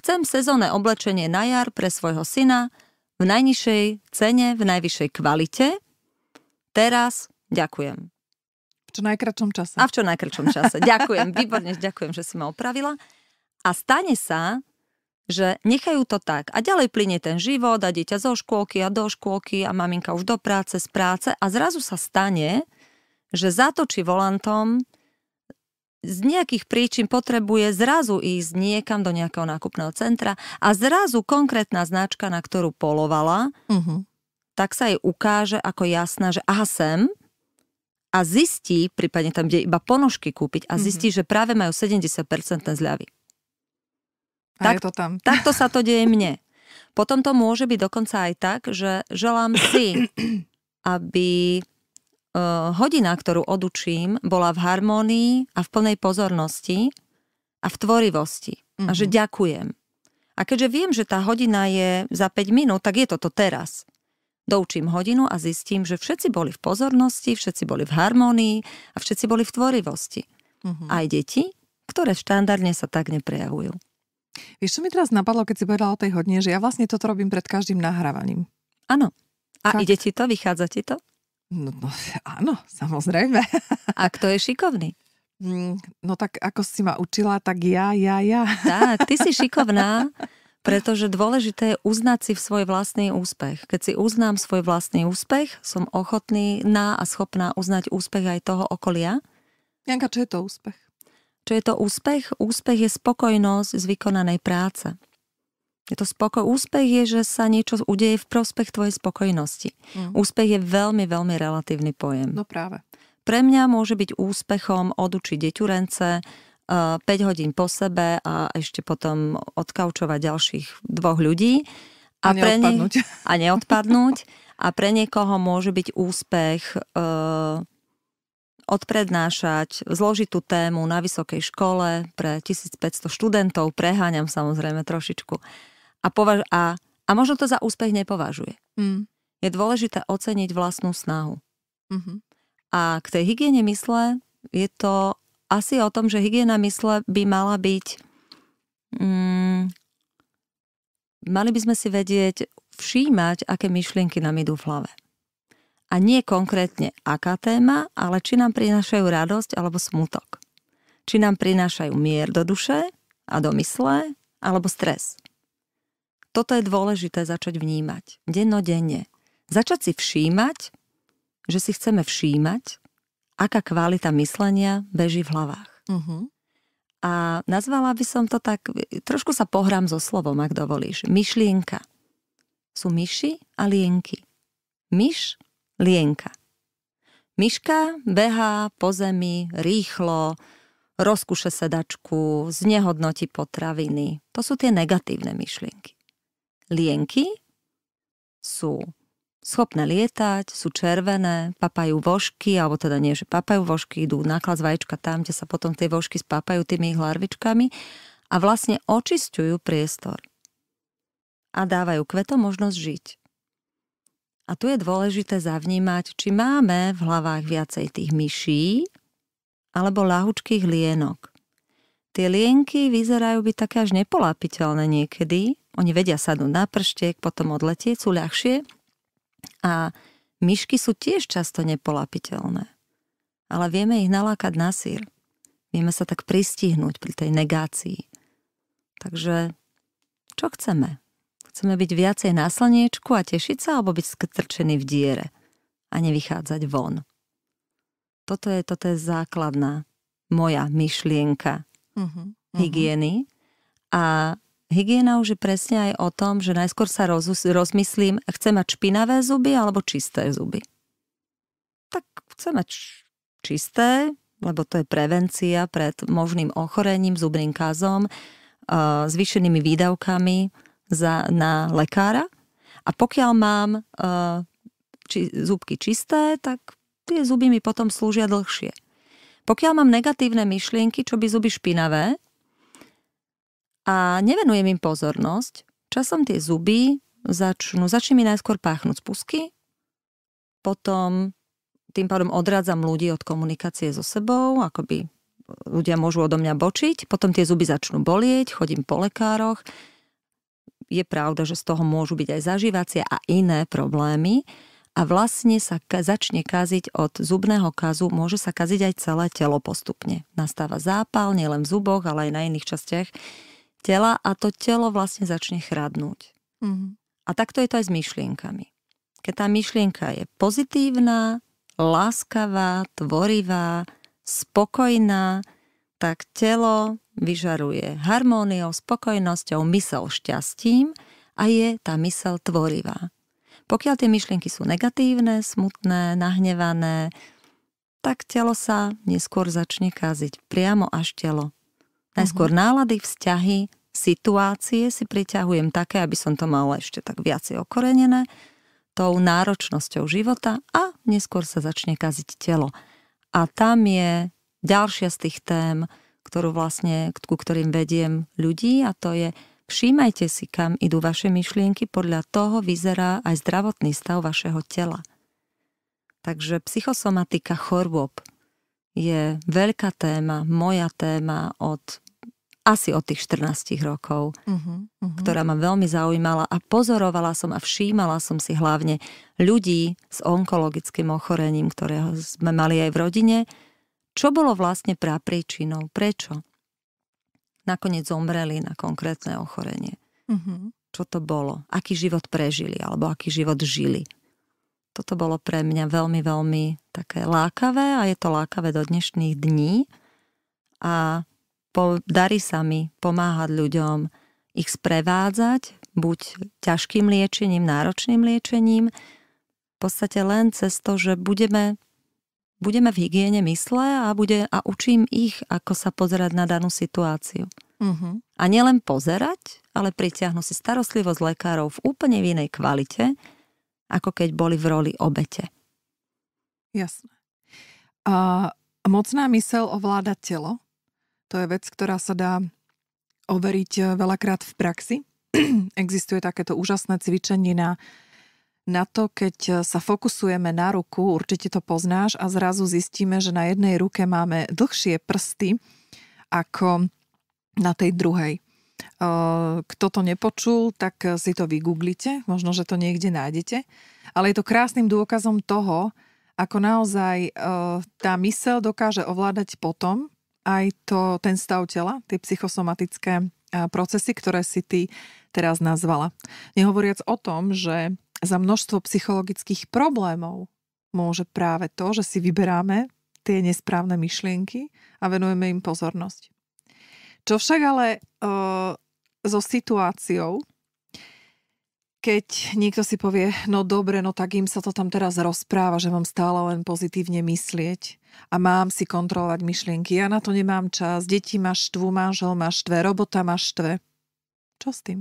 chcem sezónne oblečenie na jar pre svojho syna v najnižšej cene, v najvyššej kvalite teraz, ďakujem. V čo najkračom čase. A v čo najkračom čase. Ďakujem, výborne, ďakujem, že si ma opravila. A stane sa, že nechajú to tak a ďalej plynie ten život a dieťa zo škôlky a do škôlky a maminka už do práce, z práce a zrazu sa stane, že zatočí volantom, z nejakých príčin potrebuje zrazu ísť niekam do nejakého nákupného centra a zrazu konkrétna značka, na ktorú polovala, uh-huh tak sa jej ukáže ako jasná, že aha, sem a zistí, prípadne tam, kde iba ponožky kúpiť a mhm. zistí, mm-hmm. že práve majú 70% zľavy. Tak, je to tam. Takto sa to deje mne. Potom to môže byť dokonca aj tak, že želám si, aby e, hodina, ktorú odučím, bola v harmonii a v plnej pozornosti a v tvorivosti. Mm-hmm. A že mhm. ďakujem. A keďže viem, že tá hodina je za 5 minút, tak je toto teraz doučím hodinu a zistím, že všetci boli v pozornosti, všetci boli v harmónii a všetci boli v tvorivosti. Uh-huh. Aj deti, ktoré štandardne sa tak neprejavujú. Vieš, čo mi teraz napadlo, keď si povedala o tej hodine, že ja vlastne toto robím pred každým nahrávaním. Áno. A Fakt. ide ti to? Vychádza ti to? No, no áno, samozrejme. A kto je šikovný? Mm, no tak ako si ma učila, tak ja, ja, ja. Tak, ty si šikovná Pretože dôležité je uznať si v svoj vlastný úspech. Keď si uznám svoj vlastný úspech, som ochotný na a schopná uznať úspech aj toho okolia. Janka, čo je to úspech? Čo je to úspech? Úspech je spokojnosť z vykonanej práce. Je to spokoj. Úspech je, že sa niečo udeje v prospech tvojej spokojnosti. Mm. Úspech je veľmi, veľmi relatívny pojem. No práve. Pre mňa môže byť úspechom odučiť deťurence, 5 eh, hodín po sebe a ešte potom odkaučovať ďalších dvoch ľudí. A, a neodpadnúť. Pre a neodpadnúť. A pre niekoho môže byť úspech e, odprednášať zložitú tému na vysokej škole pre 1500 študentov, preháňam samozrejme trošičku. A, považ- a, a možno to za úspech nepovažuje. Mm. Je dôležité oceniť vlastnú snahu. Mm-hmm. A k tej hygiene mysle je to asi o tom, že hygiena mysle by mala byť... Mm, mali by sme si vedieť všímať, aké myšlienky nám idú v hlave. A nie konkrétne aká téma, ale či nám prinášajú radosť alebo smutok. Či nám prinášajú mier do duše a do mysle, alebo stres. Toto je dôležité začať vnímať. Dennodenne. Začať si všímať, že si chceme všímať aká kvalita myslenia beží v hlavách. Uh-huh. A nazvala by som to tak, trošku sa pohrám so slovom, ak dovolíš. Myšlienka. Sú myši a lienky. Myš, lienka. Myška behá po zemi rýchlo, rozkuše sedačku, znehodnotí potraviny. To sú tie negatívne myšlienky. Lienky sú schopné lietať, sú červené, papajú vožky, alebo teda nie, že papajú vožky, idú náklad z vajíčka tam, kde sa potom tie vožky spápajú tými ich larvičkami a vlastne očistujú priestor a dávajú kvetom možnosť žiť. A tu je dôležité zavnímať, či máme v hlavách viacej tých myší alebo lahučkých lienok. Tie lienky vyzerajú byť také až nepolápiteľné niekedy. Oni vedia sadnúť na prštek, potom odletieť, sú ľahšie, a myšky sú tiež často nepolapiteľné. Ale vieme ich nalákať na sír. Vieme sa tak pristihnúť pri tej negácii. Takže čo chceme? Chceme byť viacej na slniečku a tešiť sa, alebo byť skrčený v diere a nevychádzať von? Toto je, toto je základná moja myšlienka uh-huh, uh-huh. hygieny. A hygiena už je presne aj o tom, že najskôr sa roz, rozmyslím, chcem mať špinavé zuby alebo čisté zuby. Tak chcem mať čisté, lebo to je prevencia pred možným ochorením, zubným kazom, e, zvýšenými výdavkami za, na lekára. A pokiaľ mám e, či, zubky čisté, tak tie zuby mi potom slúžia dlhšie. Pokiaľ mám negatívne myšlienky, čo by zuby špinavé, a nevenujem im pozornosť, časom tie zuby začnú, začne mi najskôr páchnuť spusky, potom tým pádom odrádzam ľudí od komunikácie so sebou, akoby ľudia môžu odo mňa bočiť, potom tie zuby začnú bolieť, chodím po lekároch. Je pravda, že z toho môžu byť aj zažívacie a iné problémy a vlastne sa ka- začne kaziť od zubného kazu, môže sa kaziť aj celé telo postupne. Nastáva zápal nielen v zuboch, ale aj na iných častiach tela a to telo vlastne začne chradnúť. Mm-hmm. A takto je to aj s myšlienkami. Keď tá myšlienka je pozitívna, láskavá, tvorivá, spokojná, tak telo vyžaruje harmóniou, spokojnosťou, mysel šťastím a je tá mysel tvorivá. Pokiaľ tie myšlienky sú negatívne, smutné, nahnevané, tak telo sa neskôr začne kaziť priamo až telo Najskôr mm-hmm. nálady, vzťahy, situácie si priťahujem také, aby som to mala ešte tak viacej okorenené tou náročnosťou života a neskôr sa začne kaziť telo. A tam je ďalšia z tých tém, ktorú vlastne, ku ktorým vediem ľudí a to je všímajte si, kam idú vaše myšlienky, podľa toho vyzerá aj zdravotný stav vašeho tela. Takže psychosomatika chorôb je veľká téma, moja téma od asi od tých 14 rokov, uh-huh, uh-huh. ktorá ma veľmi zaujímala a pozorovala som a všímala som si hlavne ľudí s onkologickým ochorením, ktorého sme mali aj v rodine, čo bolo vlastne príčinou, prečo. Nakoniec zomreli na konkrétne ochorenie. Uh-huh. Čo to bolo? Aký život prežili alebo aký život žili? Toto bolo pre mňa veľmi, veľmi také lákavé a je to lákavé do dnešných dní. A darí sa mi pomáhať ľuďom ich sprevádzať, buď ťažkým liečením, náročným liečením, v podstate len cez to, že budeme, budeme v hygiene mysle a, bude, a učím ich, ako sa pozerať na danú situáciu. Uh-huh. A nielen pozerať, ale pritiahnu si starostlivosť lekárov v úplne v inej kvalite, ako keď boli v roli obete. Jasné. A mocná mysel ovláda telo? To je vec, ktorá sa dá overiť eh, veľakrát v praxi. Existuje takéto úžasné cvičenie na, na to, keď eh, sa fokusujeme na ruku, určite to poznáš, a zrazu zistíme, že na jednej ruke máme dlhšie prsty ako na tej druhej. Eh, kto to nepočul, tak si to vygooglite, možno, že to niekde nájdete. Ale je to krásnym dôkazom toho, ako naozaj tá mysel dokáže ovládať potom, aj to, ten stav tela, tie psychosomatické procesy, ktoré si ty teraz nazvala. Nehovoriac o tom, že za množstvo psychologických problémov môže práve to, že si vyberáme tie nesprávne myšlienky a venujeme im pozornosť. Čo však ale e, so situáciou, keď niekto si povie, no dobre, no tak im sa to tam teraz rozpráva, že mám stále len pozitívne myslieť a mám si kontrolovať myšlienky. Ja na to nemám čas, deti máš štvu, manžel máš štve, robota máš štve. Čo s tým?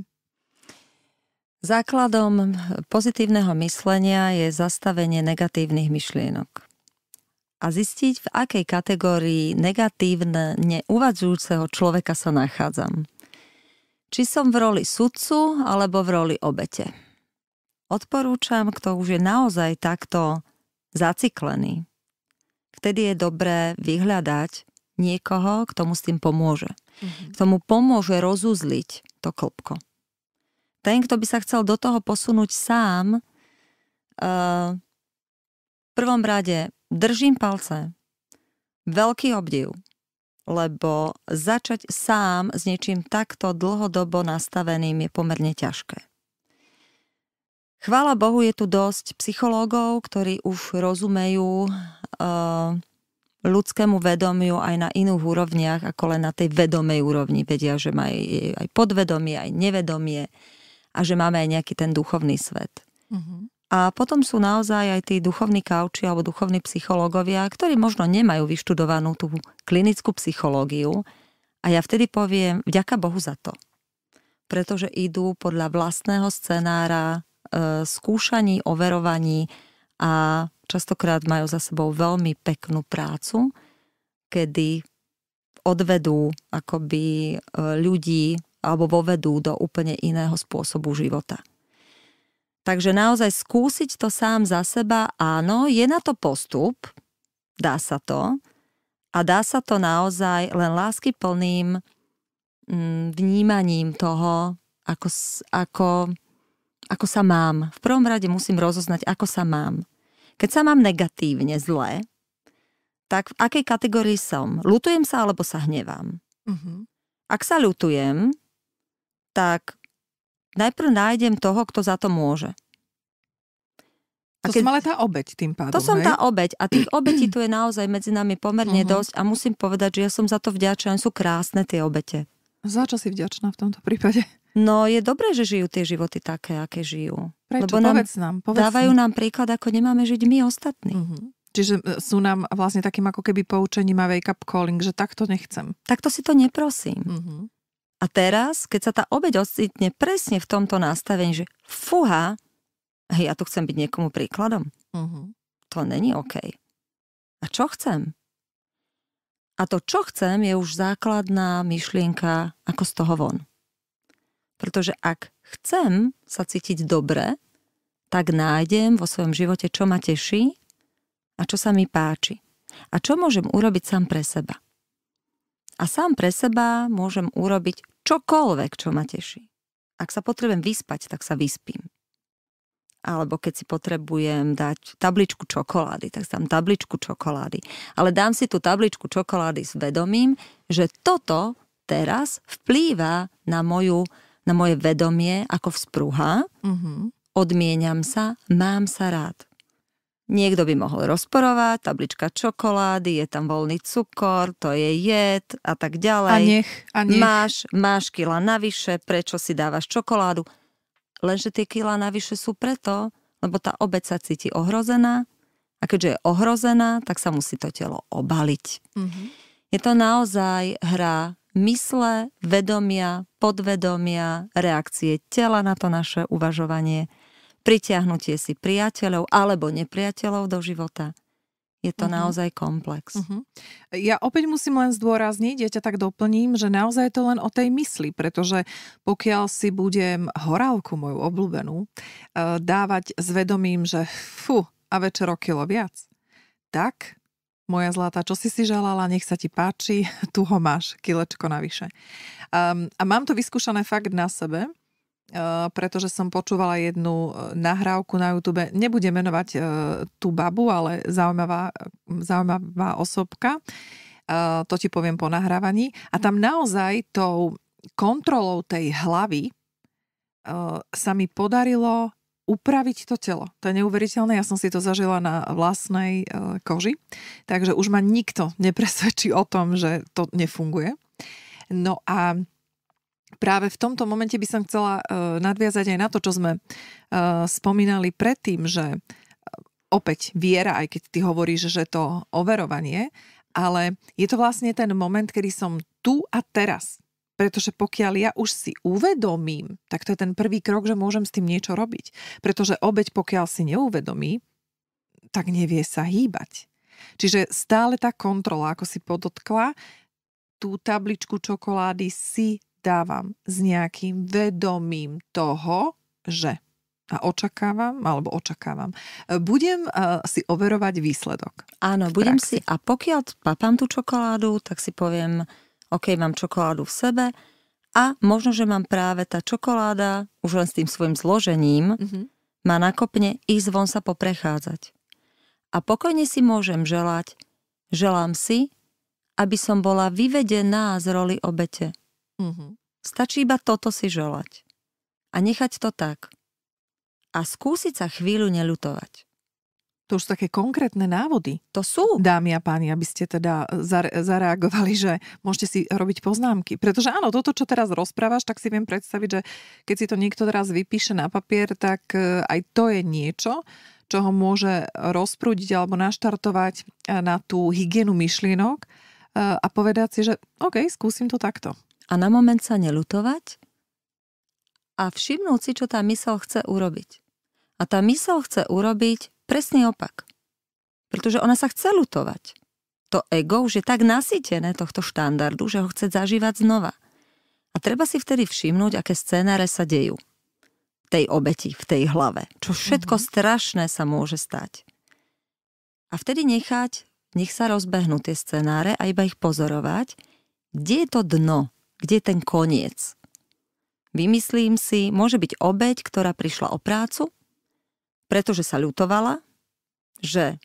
Základom pozitívneho myslenia je zastavenie negatívnych myšlienok a zistiť, v akej kategórii negatívne neuvadzujúceho človeka sa nachádzam. Či som v roli sudcu alebo v roli obete. Odporúčam, kto už je naozaj takto zaciklený, vtedy je dobré vyhľadať niekoho, kto mu s tým pomôže. Mm-hmm. Kto pomôže rozuzliť to klopko. Ten, kto by sa chcel do toho posunúť sám, uh, v prvom rade držím palce, veľký obdiv, lebo začať sám s niečím takto dlhodobo nastaveným je pomerne ťažké. Chvála Bohu je tu dosť psychológov, ktorí už rozumejú Eh, ľudskému vedomiu aj na iných úrovniach, ako len na tej vedomej úrovni. Vedia, že má aj podvedomie, aj nevedomie a že máme aj nejaký ten duchovný svet. Mm-hmm. A potom sú naozaj aj tí duchovní kauči alebo duchovní psychológovia, ktorí možno nemajú vyštudovanú tú klinickú psychológiu. A ja vtedy poviem, vďaka Bohu za to. Pretože idú podľa vlastného scenára e, skúšaní, overovaní a častokrát majú za sebou veľmi peknú prácu, kedy odvedú akoby e, ľudí alebo vovedú do úplne iného spôsobu života. Takže naozaj skúsiť to sám za seba, áno, je na to postup, dá sa to a dá sa to naozaj len lásky plným mm, vnímaním toho, ako, ako, ako sa mám. V prvom rade musím rozoznať, ako sa mám. Keď sa mám negatívne, zle, tak v akej kategórii som? Lutujem sa alebo sa hnevám? Uh-huh. Ak sa lutujem, tak najprv nájdem toho, kto za to môže. A to keď... som ale tá obeď tým pádom. To som hej? tá obeď a tých obetí tu je naozaj medzi nami pomerne uh-huh. dosť a musím povedať, že ja som za to vďačná, sú krásne tie obete. Za čo si vďačná v tomto prípade? No je dobré, že žijú tie životy také, aké žijú. Prečo? Lebo nám, povedz nám, povedz dávajú nám príklad, ako nemáme žiť my ostatní. Mm-hmm. Čiže e, sú nám vlastne takým ako keby poučením a wake up calling, že takto nechcem. Takto si to neprosím. Mm-hmm. A teraz, keď sa tá obeď ocitne presne v tomto nastavení, že fuha, hej, ja tu chcem byť niekomu príkladom. Mm-hmm. To není OK. A čo chcem? A to, čo chcem, je už základná myšlienka, ako z toho von. Pretože ak chcem sa cítiť dobre, tak nájdem vo svojom živote, čo ma teší a čo sa mi páči. A čo môžem urobiť sám pre seba. A sám pre seba môžem urobiť čokoľvek, čo ma teší. Ak sa potrebujem vyspať, tak sa vyspím. Alebo keď si potrebujem dať tabličku čokolády, tak dám tabličku čokolády. Ale dám si tú tabličku čokolády s vedomím, že toto teraz vplýva na moju na moje vedomie ako vzprúha, uh-huh. Mhm. odmieniam sa, mám sa rád. Niekto by mohol rozporovať, tablička čokolády, je tam voľný cukor, to je jed a tak ďalej. A nech, a nech. Máš, máš kila navyše, prečo si dávaš čokoládu? Lenže tie kila navyše sú preto, lebo tá obec sa cíti ohrozená a keďže je ohrozená, tak sa musí to telo obaliť. Mm-hmm. Je to naozaj hra mysle, vedomia, podvedomia, reakcie tela na to naše uvažovanie, pritiahnutie si priateľov alebo nepriateľov do života. Je to uh-huh. naozaj komplex. Uh-huh. Ja opäť musím len zdôrazniť, ja ťa tak doplním, že naozaj je to len o tej mysli, pretože pokiaľ si budem horálku moju obľúbenú eh, dávať s vedomím, že fu, a o kilo viac, tak moja zlatá, čo si si želala, nech sa ti páči, tu ho máš, kilečko navyše. Um, a mám to vyskúšané fakt na sebe, uh, pretože som počúvala jednu uh, nahrávku na YouTube, nebudem menovať uh, tú babu, ale zaujímavá, um, zaujímavá osobka, uh, to ti poviem po nahrávaní. A tam naozaj tou kontrolou tej hlavy uh, sa mi podarilo upraviť to telo. To je neuveriteľné, ja som si to zažila na vlastnej e, koži, takže už ma nikto nepresvedčí o tom, že to nefunguje. No a práve v tomto momente by som chcela e, nadviazať aj na to, čo sme e, spomínali predtým, že opäť viera, aj keď ty hovoríš, že to overovanie, ale je to vlastne ten moment, kedy som tu a teraz. Pretože pokiaľ ja už si uvedomím, tak to je ten prvý krok, že môžem s tým niečo robiť. Pretože obeď, pokiaľ si neuvedomí, tak nevie sa hýbať. Čiže stále tá kontrola, ako si podotkla, tú tabličku čokolády si dávam s nejakým vedomím toho, že a očakávam, alebo očakávam, budem uh, si overovať výsledok. Áno, budem si, a pokiaľ papám tú čokoládu, tak si poviem, OK, mám čokoládu v sebe a možno, že mám práve tá čokoláda už len s tým svojim zložením mm-hmm. má nakopne ísť von sa poprechádzať. A pokojne si môžem želať, želám si, aby som bola vyvedená z roli obete. Mm-hmm. Stačí iba toto si želať. A nechať to tak. A skúsiť sa chvíľu neľutovať. To už sú také konkrétne návody. To sú. Dámy a páni, aby ste teda e, zareagovali, že môžete si robiť poznámky. Pretože áno, toto, čo teraz rozprávaš, tak si viem predstaviť, že keď si to niekto teraz vypíše na papier, tak e, aj to je niečo, čo ho môže rozprúdiť alebo naštartovať e, na tú hygienu myšlienok a povedať si, že OK, skúsim to takto. A na moment sa nelutovať a všimnúť si, čo tá mysel chce urobiť. A tá mysel chce urobiť presný opak. Pretože ona sa chce lutovať. To ego už je tak nasýtené tohto štandardu, že ho chce zažívať znova. A treba si vtedy všimnúť, aké scénáre sa dejú. V tej obeti, v tej hlave. Čo všetko mm-hmm. strašné sa môže stať. A vtedy nechať, nech sa rozbehnú tie scénáre a iba ich pozorovať, kde je to dno, kde je ten koniec. Vymyslím si, môže byť obeť, ktorá prišla o prácu, pretože sa ľutovala, že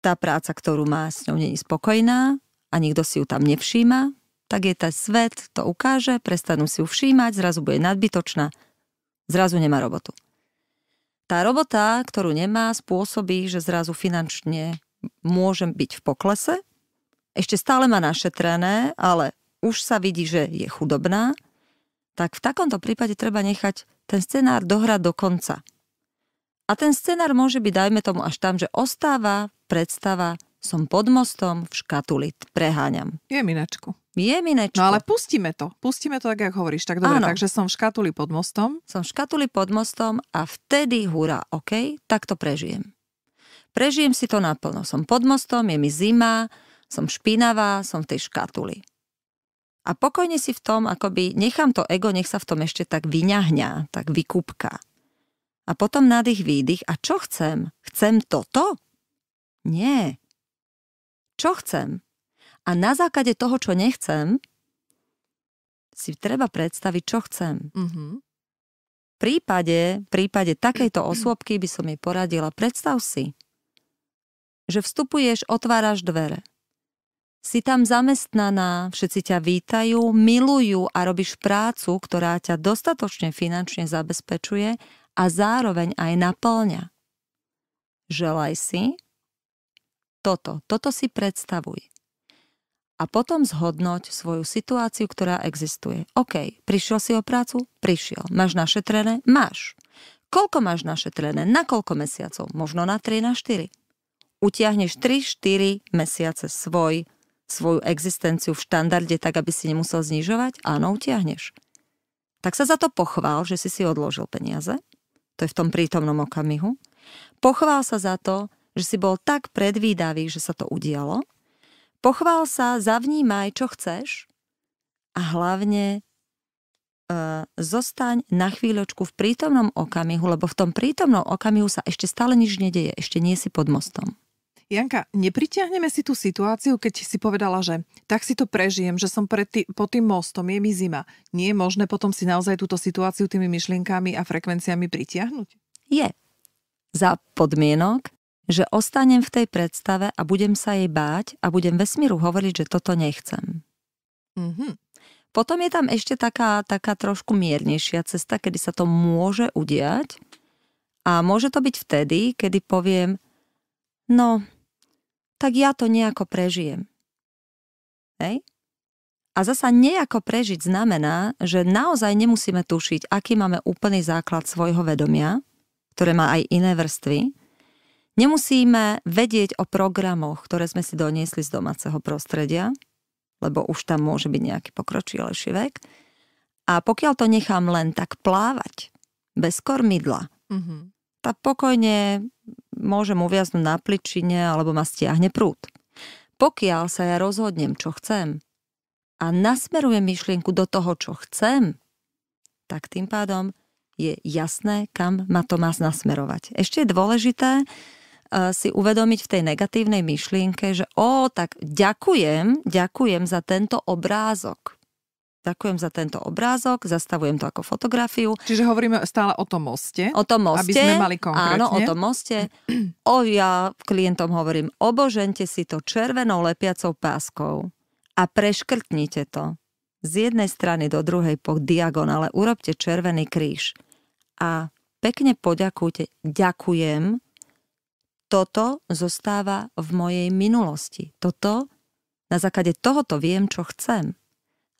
tá práca, ktorú má, s ňou není spokojná a nikto si ju tam nevšíma, tak je ten svet, to ukáže, prestanú si ju všímať, zrazu bude nadbytočná, zrazu nemá robotu. Tá robota, ktorú nemá, spôsobí, že zrazu finančne môžem byť v poklese, ešte stále má našetrené, ale už sa vidí, že je chudobná, tak v takomto prípade treba nechať ten scenár dohrať do konca. A ten scenár môže byť, dajme tomu, až tam, že ostáva predstava som pod mostom v škatuli, preháňam. Je minečku. Je minečku. No ale pustíme to. Pustíme to tak, jak hovoríš. Tak dobre, takže som v škatuli pod mostom. Som v škatuli pod mostom a vtedy, hurá, OK, tak to prežijem. Prežijem si to naplno. Som pod mostom, je mi zima, som špinavá, som v tej škatuli. A pokojne si v tom, akoby nechám to ego, nech sa v tom ešte tak vyňahňa, tak vykúpka a potom nádych, výdych a čo chcem? Chcem toto? Nie. Čo chcem? A na základe toho, čo nechcem, si treba predstaviť, čo chcem. Mm-hmm. V prípade, v prípade takejto osôbky by som jej poradila, predstav si, že vstupuješ, otváraš dvere. Si tam zamestnaná, všetci ťa vítajú, milujú a robíš prácu, ktorá ťa dostatočne finančne zabezpečuje a zároveň aj naplňa. Želaj si toto, toto si predstavuj. A potom zhodnoť svoju situáciu, ktorá existuje. OK, prišiel si o prácu? Prišiel. Máš našetrené? Máš. Koľko máš našetrené? Na koľko mesiacov? Možno na 3, na 4. Utiahneš 3-4 mesiace svoj, svoju existenciu v štandarde, tak aby si nemusel znižovať? Áno, utiahneš. Tak sa za to pochvál, že si si odložil peniaze to je v tom prítomnom okamihu. Pochvál sa za to, že si bol tak predvídavý, že sa to udialo. Pochvál sa, zavnímaj, čo chceš a hlavne e, zostaň na chvíľočku v prítomnom okamihu, lebo v tom prítomnom okamihu sa ešte stále nič nedeje, ešte nie si pod mostom. Janka, nepritiahneme si tú situáciu, keď si povedala, že tak si to prežijem, že som pred tý, pod tým mostom, je mi zima. Nie je možné potom si naozaj túto situáciu tými myšlienkami a frekvenciami pritiahnuť? Je. Za podmienok, že ostanem v tej predstave a budem sa jej báť a budem vesmíru hovoriť, že toto nechcem. mm Potom je tam ešte taká, taká trošku miernejšia cesta, kedy sa to môže udiať. A môže to byť vtedy, kedy poviem, no, tak ja to nejako prežijem. Hej? A zasa nejako prežiť znamená, že naozaj nemusíme tušiť, aký máme úplný základ svojho vedomia, ktoré má aj iné vrstvy. Nemusíme vedieť o programoch, ktoré sme si doniesli z domáceho prostredia, lebo už tam môže byť nejaký pokročilejší vek. A pokiaľ to nechám len tak plávať, bez kormidla, mm-hmm. tak pokojne môžem uviaznúť na pličine alebo ma stiahne prúd. Pokiaľ sa ja rozhodnem, čo chcem a nasmerujem myšlienku do toho, čo chcem, tak tým pádom je jasné, kam ma to má nasmerovať. Ešte je dôležité e, si uvedomiť v tej negatívnej myšlienke, že o, tak ďakujem, ďakujem za tento obrázok. Ďakujem za tento obrázok, zastavujem to ako fotografiu. Čiže hovoríme stále o tom moste. O tom moste. Aby sme mali konkrétne. Áno, o tom moste. O, ja klientom hovorím, obožente si to červenou lepiacou páskou a preškrtnite to. Z jednej strany do druhej po diagonále urobte červený kríž a pekne poďakujte, ďakujem, toto zostáva v mojej minulosti. Toto, na základe tohoto viem, čo chcem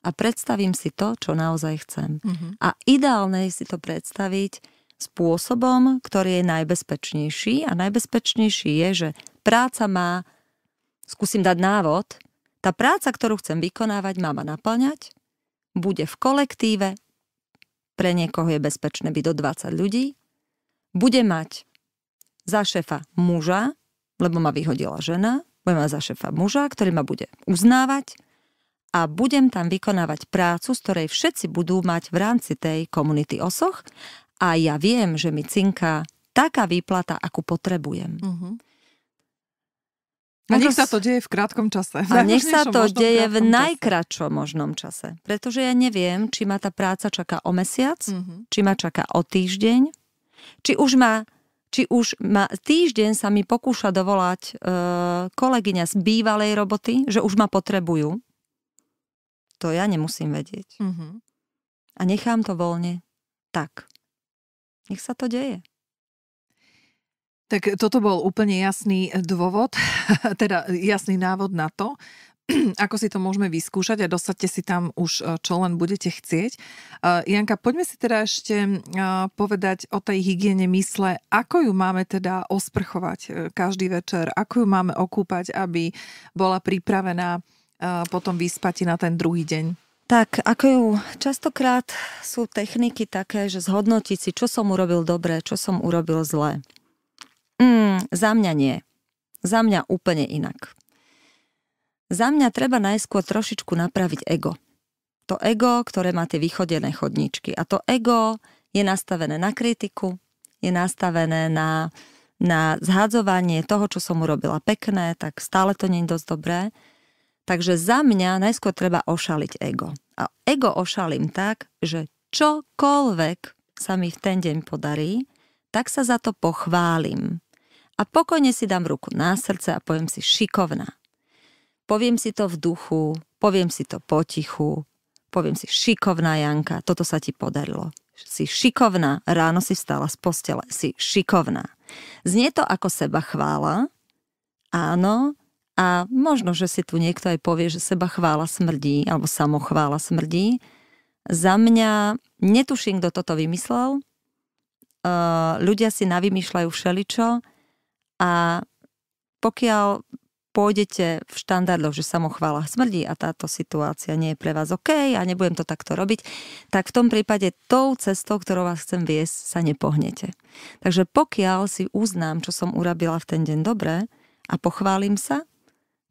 a predstavím si to, čo naozaj chcem. Mm-hmm. A ideálne je si to predstaviť spôsobom, ktorý je najbezpečnejší a najbezpečnejší je, že práca má, skúsim dať návod, tá práca, ktorú chcem vykonávať, má ma naplňať, bude v kolektíve, pre niekoho je bezpečné byť do 20 ľudí, bude mať za šéfa muža, lebo ma vyhodila žena, bude mať za šéfa muža, ktorý ma bude uznávať, a budem tam vykonávať prácu, z ktorej všetci budú mať v rámci tej komunity osoch a ja viem, že mi cinká taká výplata, akú potrebujem. Uh-huh. A nech sa to deje v krátkom čase. a nech sa to deje v najkračšom možnom čase. Pretože ja neviem, či ma tá práca čaká o mesiac, uh-huh. či ma čaká o týždeň, či už ma, či už ma týždeň sa mi pokúša dovolať e, kolegyňa z bývalej roboty, že už ma potrebujú to ja nemusím vedieť. Mm-hmm. A nechám to voľne tak. Nech sa to deje. Tak toto bol úplne jasný eh, dôvod, teda jasný návod na to, ako si to môžeme vyskúšať a dostate si tam už, eh, čo len budete chcieť. Eh, Janka, poďme si teda ešte povedať o tej hygiene mysle, ako ju máme teda osprchovať každý večer, ako ju máme okúpať, aby bola pripravená potom vyspať na ten druhý deň? Tak, ako ju častokrát sú techniky také, že zhodnotiť si, čo som urobil dobre, čo som urobil zle. Mm, za mňa nie. Za mňa úplne inak. Za mňa treba najskôr trošičku napraviť ego. To ego, ktoré má tie vychodené chodničky. A to ego je nastavené na kritiku, je nastavené na, na zhadzovanie toho, čo som urobila pekné, tak stále to nie je dosť dobré Takže za mňa najskôr treba ošaliť ego. A ego ošalím tak, že čokoľvek sa mi v ten deň podarí, tak sa za to pochválim. A pokojne si dám ruku na srdce a poviem si šikovná. Poviem si to v duchu, poviem si to potichu, poviem si šikovná Janka, toto sa ti podarilo. Si šikovná, ráno si vstala z postele, si šikovná. Znie to ako seba chvála, áno, a možno, že si tu niekto aj povie, že seba chvála smrdí alebo samochvála smrdí. Za mňa netuším, kto toto vymyslel. Ľudia si navymýšľajú všeličo a pokiaľ pôjdete v štandardoch, že samochvála smrdí a táto situácia nie je pre vás OK a nebudem to takto robiť, tak v tom prípade tou cestou, ktorou vás chcem viesť, sa nepohnete. Takže pokiaľ si uznám, čo som urobila v ten deň dobre a pochválim sa,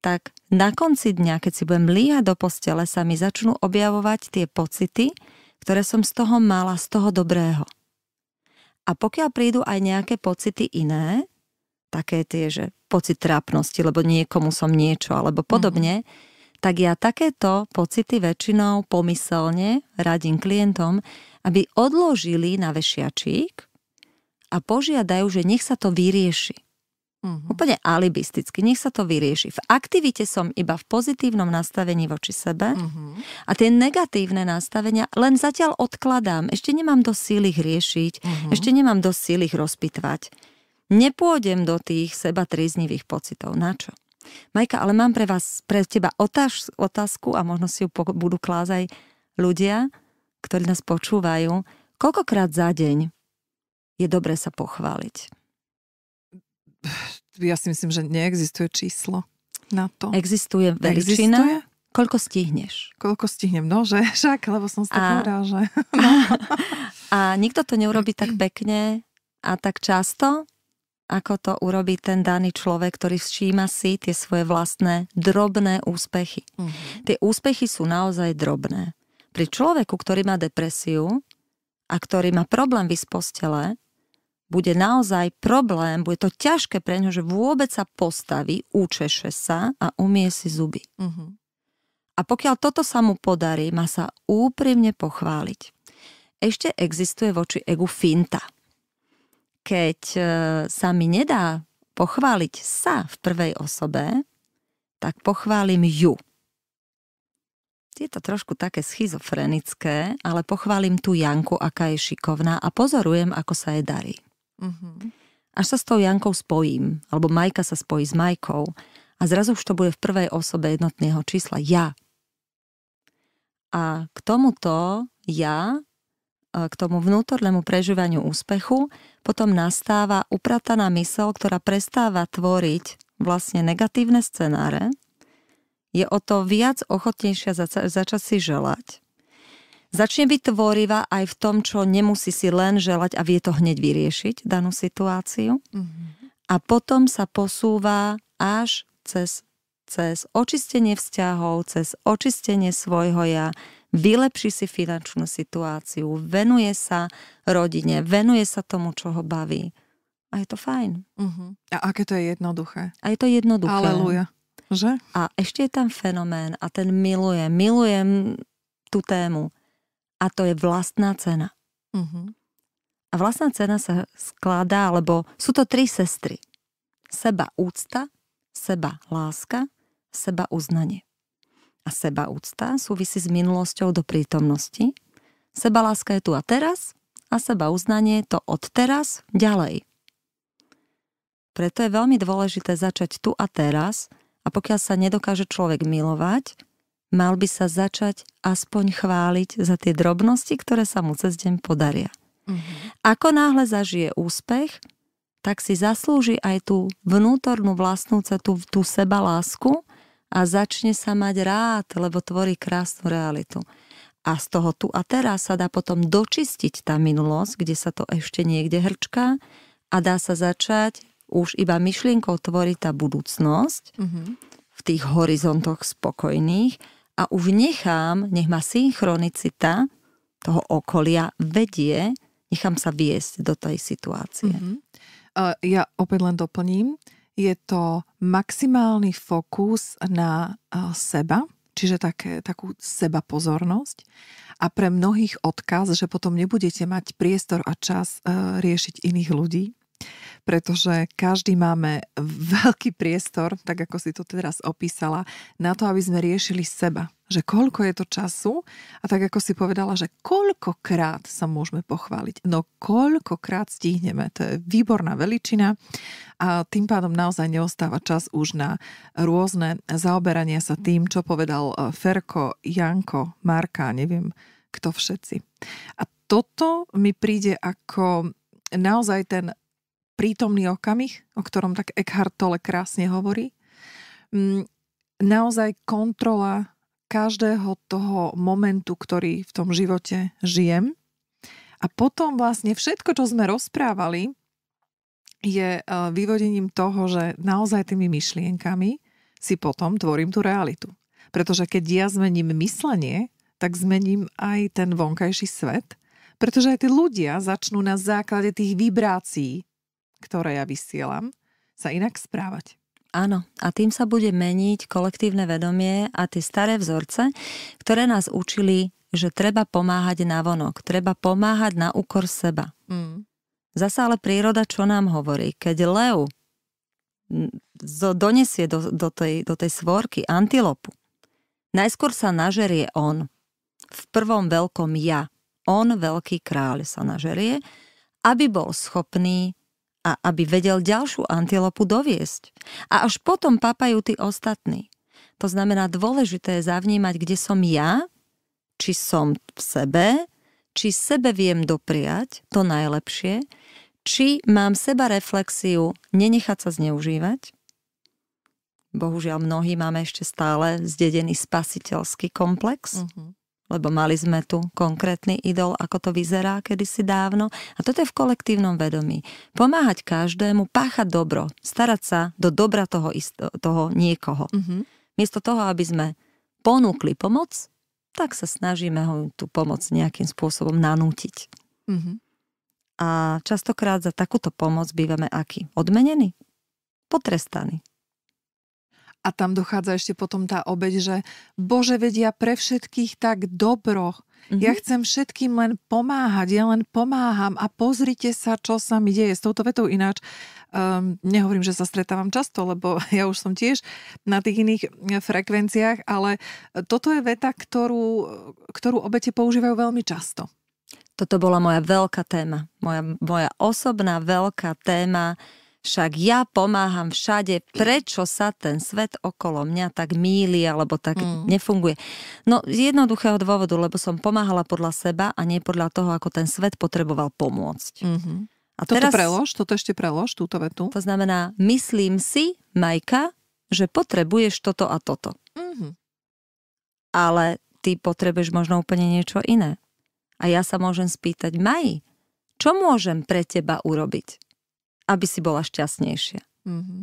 tak na konci dňa, keď si budem líhať do postele, sa mi začnú objavovať tie pocity, ktoré som z toho mala, z toho dobrého. A pokiaľ prídu aj nejaké pocity iné, také tie, že pocit trápnosti, lebo niekomu som niečo, alebo mhm. podobne, uh-huh. tak ja takéto pocity väčšinou pomyselne radím klientom, aby odložili na vešiačík a požiadajú, že nech sa to vyrieši. Uh-huh. Úplne alibisticky, nech sa to vyrieši. V aktivite som iba v pozitívnom nastavení voči sebe uh-huh. a tie negatívne nastavenia len zatiaľ odkladám. Ešte nemám do síly ich riešiť, uh-huh. ešte nemám do síl ich rozpitvať. Nepôjdem do tých seba tríznivých pocitov. Na čo? Majka, ale mám pre vás, pre teba otáž, otázku a možno si ju po, budú klázať ľudia, ktorí nás počúvajú. Koľkokrát za deň je dobre sa pochváliť? ja si myslím, že neexistuje číslo na to. Existuje veličina. Existuje? Koľko stihneš? Koľko stihnem, no, že však, lebo som sa tak že... No. A, a nikto to neurobi tak pekne a tak často, ako to urobí ten daný človek, ktorý všíma si tie svoje vlastné drobné úspechy. Mm. Tie úspechy sú naozaj drobné. Pri človeku, ktorý má depresiu a ktorý má problém vysť postele, bude naozaj problém, bude to ťažké pre ňo, že vôbec sa postaví, účeše sa a umie si zuby. Uh-huh. A pokiaľ toto sa mu podarí, má sa úprimne pochváliť. Ešte existuje voči egu finta. Keď e, sa mi nedá pochváliť sa v prvej osobe, tak pochválim ju. Je to trošku také schizofrenické, ale pochválim tu Janku, aká je šikovná a pozorujem, ako sa jej darí. Mm-hmm. Až sa s tou Jankou spojím, alebo Majka sa spojí s Majkou a zrazu už to bude v prvej osobe jednotného čísla ja. A k tomuto ja, k tomu vnútornému prežívaniu úspechu, potom nastáva uprataná mysel, ktorá prestáva tvoriť vlastne negatívne scenáre, je o to viac ochotnejšia začať si želať Začne byť tvorivá aj v tom, čo nemusí si len želať a vie to hneď vyriešiť, danú situáciu. Mm-hmm. A potom sa posúva až cez, cez očistenie vzťahov, cez očistenie svojho ja, vylepší si finančnú situáciu, venuje sa rodine, venuje sa tomu, čo ho baví. A je to fajn. Uh-huh. A aké to je jednoduché. A je to jednoduché. Aleluja. Že? A ešte je tam fenomén a ten miluje, Milujem tú tému a to je vlastná cena. Uh-huh. A vlastná cena sa skladá, lebo sú to tri sestry. Seba úcta, seba láska, seba uznanie. A seba úcta súvisí s minulosťou do prítomnosti. Seba láska je tu a teraz a seba uznanie to od teraz ďalej. Preto je veľmi dôležité začať tu a teraz a pokiaľ sa nedokáže človek milovať, mal by sa začať aspoň chváliť za tie drobnosti, ktoré sa mu cez deň podaria. Mm-hmm. Ako náhle zažije úspech, tak si zaslúži aj tú vnútornú vlastnú tú, tú sebalásku a začne sa mať rád, lebo tvorí krásnu realitu. A z toho tu a teraz sa dá potom dočistiť tá minulosť, kde sa to ešte niekde hrčká a dá sa začať už iba myšlienkou tvoriť tá budúcnosť mm-hmm. v tých horizontoch spokojných a už nechám, nech ma synchronicita toho okolia vedie, nechám sa viesť do tej situácie. Mm-hmm. Uh, ja opäť len doplním, je to maximálny fokus na uh, seba, čiže také, takú seba pozornosť a pre mnohých odkaz, že potom nebudete mať priestor a čas uh, riešiť iných ľudí, pretože každý máme veľký priestor, tak ako si to teraz opísala, na to, aby sme riešili seba. Že koľko je to času a tak ako si povedala, že koľkokrát sa môžeme pochváliť. No koľkokrát stihneme, to je výborná veličina a tým pádom naozaj neostáva čas už na rôzne zaoberania sa tým, čo povedal e, Ferko, Janko, Marka, neviem kto všetci. A toto mi príde ako naozaj ten prítomný okamih, o ktorom tak Eckhart Tolle krásne hovorí. Mm, naozaj kontrola každého toho momentu, ktorý v tom živote žijem. A potom vlastne všetko, čo sme rozprávali, je e, vyvodením toho, že naozaj tými myšlienkami si potom tvorím tú realitu. Pretože keď ja zmením myslenie, tak zmením aj ten vonkajší svet, pretože aj tí ľudia začnú na základe tých vibrácií ktoré ja vysielam, sa inak správať. Áno, a tým sa bude meniť kolektívne vedomie a tie staré vzorce, ktoré nás učili, že treba pomáhať na vonok, treba pomáhať na úkor seba. Mm. Zasa ale príroda čo nám hovorí? Keď lev donesie do, do, tej, do tej svorky antilopu, najskôr sa nažerie on. V prvom veľkom ja. On, veľký kráľ, sa nažerie, aby bol schopný a aby vedel ďalšiu antilopu doviesť. A až potom papajú tí ostatní. To znamená, dôležité je zavnímať, kde som ja, či som v sebe, či sebe viem dopriať to najlepšie, či mám seba reflexiu nenechať sa zneužívať. Bohužiaľ, mnohí máme ešte stále zdedený spasiteľský komplex. Mm-hmm lebo mali sme tu konkrétny idol, ako to vyzerá kedysi dávno. A toto je v kolektívnom vedomí. Pomáhať každému, páchať dobro, starať sa do dobra toho, isto, toho niekoho. Mm-hmm. Miesto toho, aby sme ponúkli pomoc, tak sa snažíme ho tú pomoc nejakým spôsobom nanútiť. Mm-hmm. A častokrát za takúto pomoc bývame aký? Odmenení? Potrestaní a tam dochádza ešte potom tá obeď, že Bože, vedia pre všetkých tak dobro. Mm-hmm. Ja mhm. chcem všetkým len pomáhať, ja len pomáham a pozrite sa, čo sa mi deje. S touto vetou ináč um, nehovorím, že sa stretávam často, lebo ja už som tiež na tých iných e, frekvenciách, ale e, toto je veta, ktorú, e, ktorú obete používajú veľmi často. Toto bola moja veľká téma, moja, moja osobná veľká téma však ja pomáham všade, prečo sa ten svet okolo mňa tak míli alebo tak mm. nefunguje. No z jednoduchého dôvodu, lebo som pomáhala podľa seba a nie podľa toho, ako ten svet potreboval pomôcť. Mm-hmm. A toto teraz, prelož, toto ešte prelož, túto vetu. To znamená, myslím si, Majka, že potrebuješ toto a toto. Mm-hmm. Ale ty potrebuješ možno úplne niečo iné. A ja sa môžem spýtať, Maji, čo môžem pre teba urobiť? aby si bola šťastnejšia. Mm-hmm.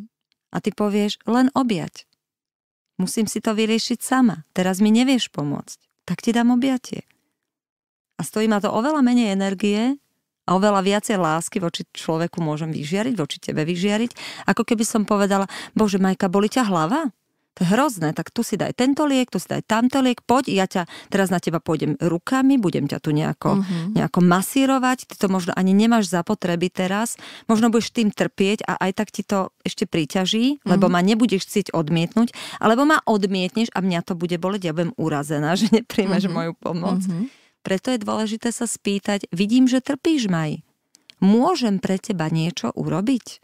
A ty povieš, len objať. Musím si to vyriešiť sama. Teraz mi nevieš pomôcť. Tak ti dám objatie. A stojí ma to oveľa menej energie a oveľa viacej lásky voči človeku môžem vyžiariť, voči tebe vyžiariť, ako keby som povedala, bože Majka, boli ťa hlava? To je hrozné, tak tu si daj tento liek, tu si daj tamto liek, poď, ja ťa, teraz na teba pôjdem rukami, budem ťa tu nejako, mm-hmm. nejako masírovať, ty to možno ani nemáš potreby teraz, možno budeš tým trpieť a aj tak ti to ešte príťaží, mm-hmm. lebo mhm. ma nebudeš chcieť odmietnúť, alebo ma odmietneš a mňa to bude boleť, ja budem urazená, že nepríjmeš mm-hmm. moju pomoc. Mm-hmm. Preto je dôležité sa spýtať, vidím, že trpíš, Maj. Môžem pre teba niečo urobiť?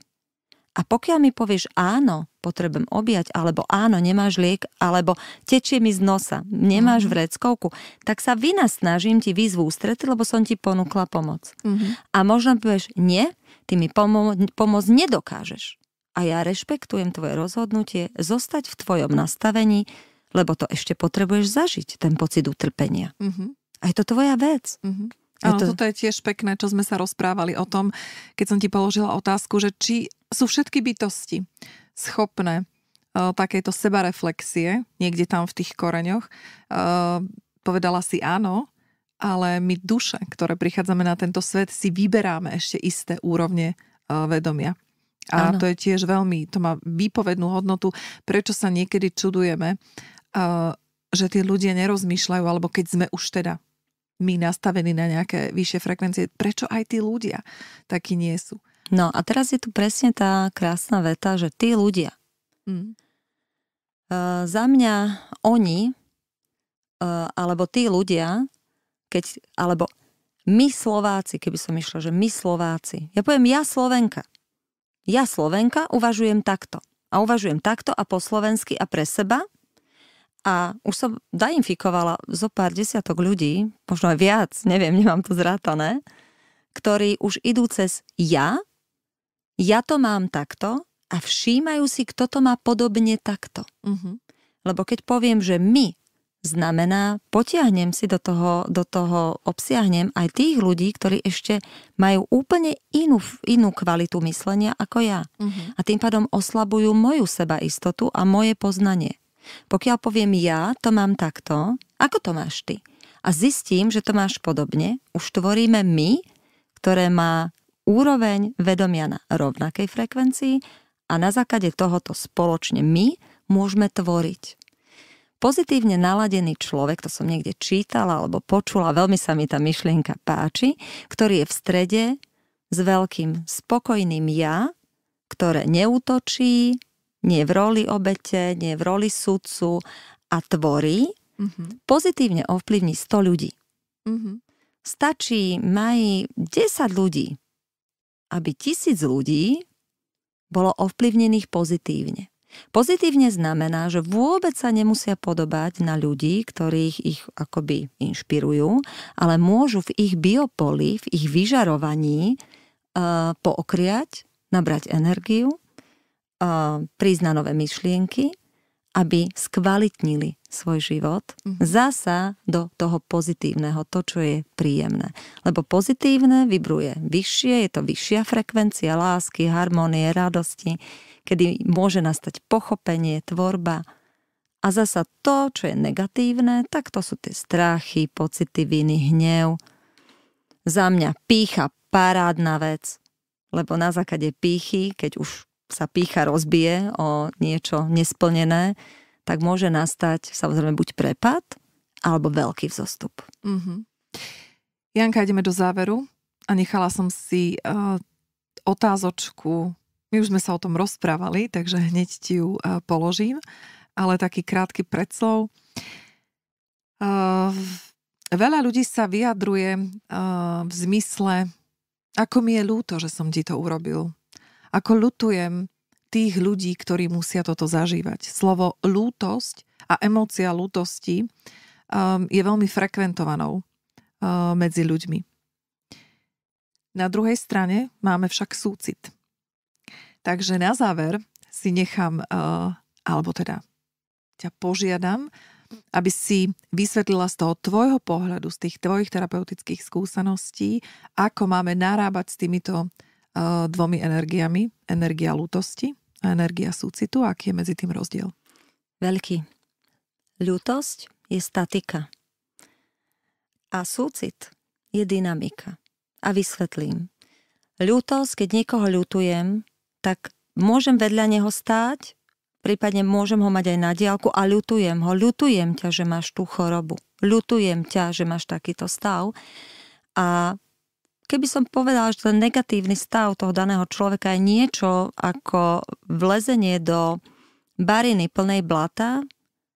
A pokiaľ mi povieš áno, potrebujem objať, alebo áno, nemáš liek, alebo tečie mi z nosa, nemáš uh-huh. vreckovku, tak sa vynasnažím ti výzvu ústretiť, lebo som ti ponúkla pomoc. Uh-huh. A možno povieš, nie, ty mi pomo- pomoc nedokážeš. A ja rešpektujem tvoje rozhodnutie zostať v tvojom nastavení, lebo to ešte potrebuješ zažiť, ten pocit utrpenia. Uh-huh. A je to tvoja vec. Mm-hmm. Áno, to... toto je tiež pekné, čo sme sa rozprávali o tom, keď som ti položila otázku, že či sú všetky bytosti schopné uh, takéto sebareflexie, niekde tam v tých koreňoch. Uh, povedala si áno, ale my duše, ktoré prichádzame na tento svet, si vyberáme ešte isté úrovne uh, vedomia. A ano. to je tiež veľmi, to má výpovednú hodnotu, prečo sa niekedy čudujeme, uh, že tie ľudia nerozmýšľajú, alebo keď sme už teda my nastavení na nejaké vyššie frekvencie, prečo aj tí ľudia takí nie sú. No a teraz je tu presne tá krásna veta, že tí ľudia. Mm. Uh, za mňa oni, uh, alebo tí ľudia, keď, alebo my Slováci, keby som išla, že my Slováci. Ja poviem ja Slovenka. Ja Slovenka uvažujem takto. A uvažujem takto a po slovensky a pre seba. A už som dainfikovala zo pár desiatok ľudí, možno aj viac, neviem, nemám to zrátané, ktorí už idú cez ja ja to mám takto a všímajú si, kto to má podobne takto. Uh-huh. Lebo keď poviem, že my, znamená, potiahnem si do toho, do toho, obsiahnem aj tých ľudí, ktorí ešte majú úplne inú, inú kvalitu myslenia ako ja. Uh-huh. A tým pádom oslabujú moju sebaistotu a moje poznanie. Pokiaľ poviem ja, to mám takto, ako to máš ty? A zistím, že to máš podobne, už tvoríme my, ktoré má úroveň vedomia na rovnakej frekvencii a na základe tohoto spoločne my môžeme tvoriť. Pozitívne naladený človek, to som niekde čítala alebo počula, veľmi sa mi tá myšlienka páči, ktorý je v strede s veľkým spokojným ja, ktoré neútočí, nie v roli obete, nie v roli sudcu a tvorí, uh-huh. pozitívne ovplyvní 100 ľudí. Uh-huh. Stačí, mají 10 ľudí, aby tisíc ľudí bolo ovplyvnených pozitívne. Pozitívne znamená, že vôbec sa nemusia podobať na ľudí, ktorých ich akoby inšpirujú, ale môžu v ich biopoli, v ich vyžarovaní uh, pookriať, nabrať energiu, uh, prísť na nové myšlienky aby skvalitnili svoj život mm-hmm. zasa do toho pozitívneho, to, čo je príjemné. Lebo pozitívne vybruje vyššie, je to vyššia frekvencia lásky, harmonie, radosti, kedy môže nastať pochopenie, tvorba. A zasa to, čo je negatívne, tak to sú tie strachy, pocity viny, hnev. Za mňa pícha, parádna vec, lebo na základe pýchy, keď už sa pícha rozbije o niečo nesplnené, tak môže nastať samozrejme buď prepad, alebo veľký vzostup. Mm-hmm. Janka, ideme do záveru a nechala som si uh, otázočku. My už sme sa o tom rozprávali, takže hneď ti ju uh, položím, ale taký krátky predslov. Uh, veľa ľudí sa vyjadruje uh, v zmysle, ako mi je ľúto, že som ti to urobil ako lutujem tých ľudí, ktorí musia toto zažívať. Slovo lútosť a emócia lútosti um, je veľmi frekventovanou uh, medzi ľuďmi. Na druhej strane máme však súcit. Takže na záver si nechám, uh, alebo teda ťa požiadam, aby si vysvetlila z toho tvojho pohľadu, z tých tvojich terapeutických skúseností, ako máme narábať s týmito E, dvomi energiami, energia lútosti a energia súcitu. Aký je medzi tým rozdiel? Veľký. Ľútosť je statika a súcit je dynamika. A vysvetlím. Ľútosť, keď niekoho ľutujem, tak môžem vedľa neho stáť, prípadne môžem ho mať aj na diálku a ľutujem ho. Ľutujem ťa, že máš tú chorobu. Ľutujem ťa, že máš takýto stav. A keby som povedala, že ten negatívny stav toho daného človeka je niečo ako vlezenie do bariny plnej blata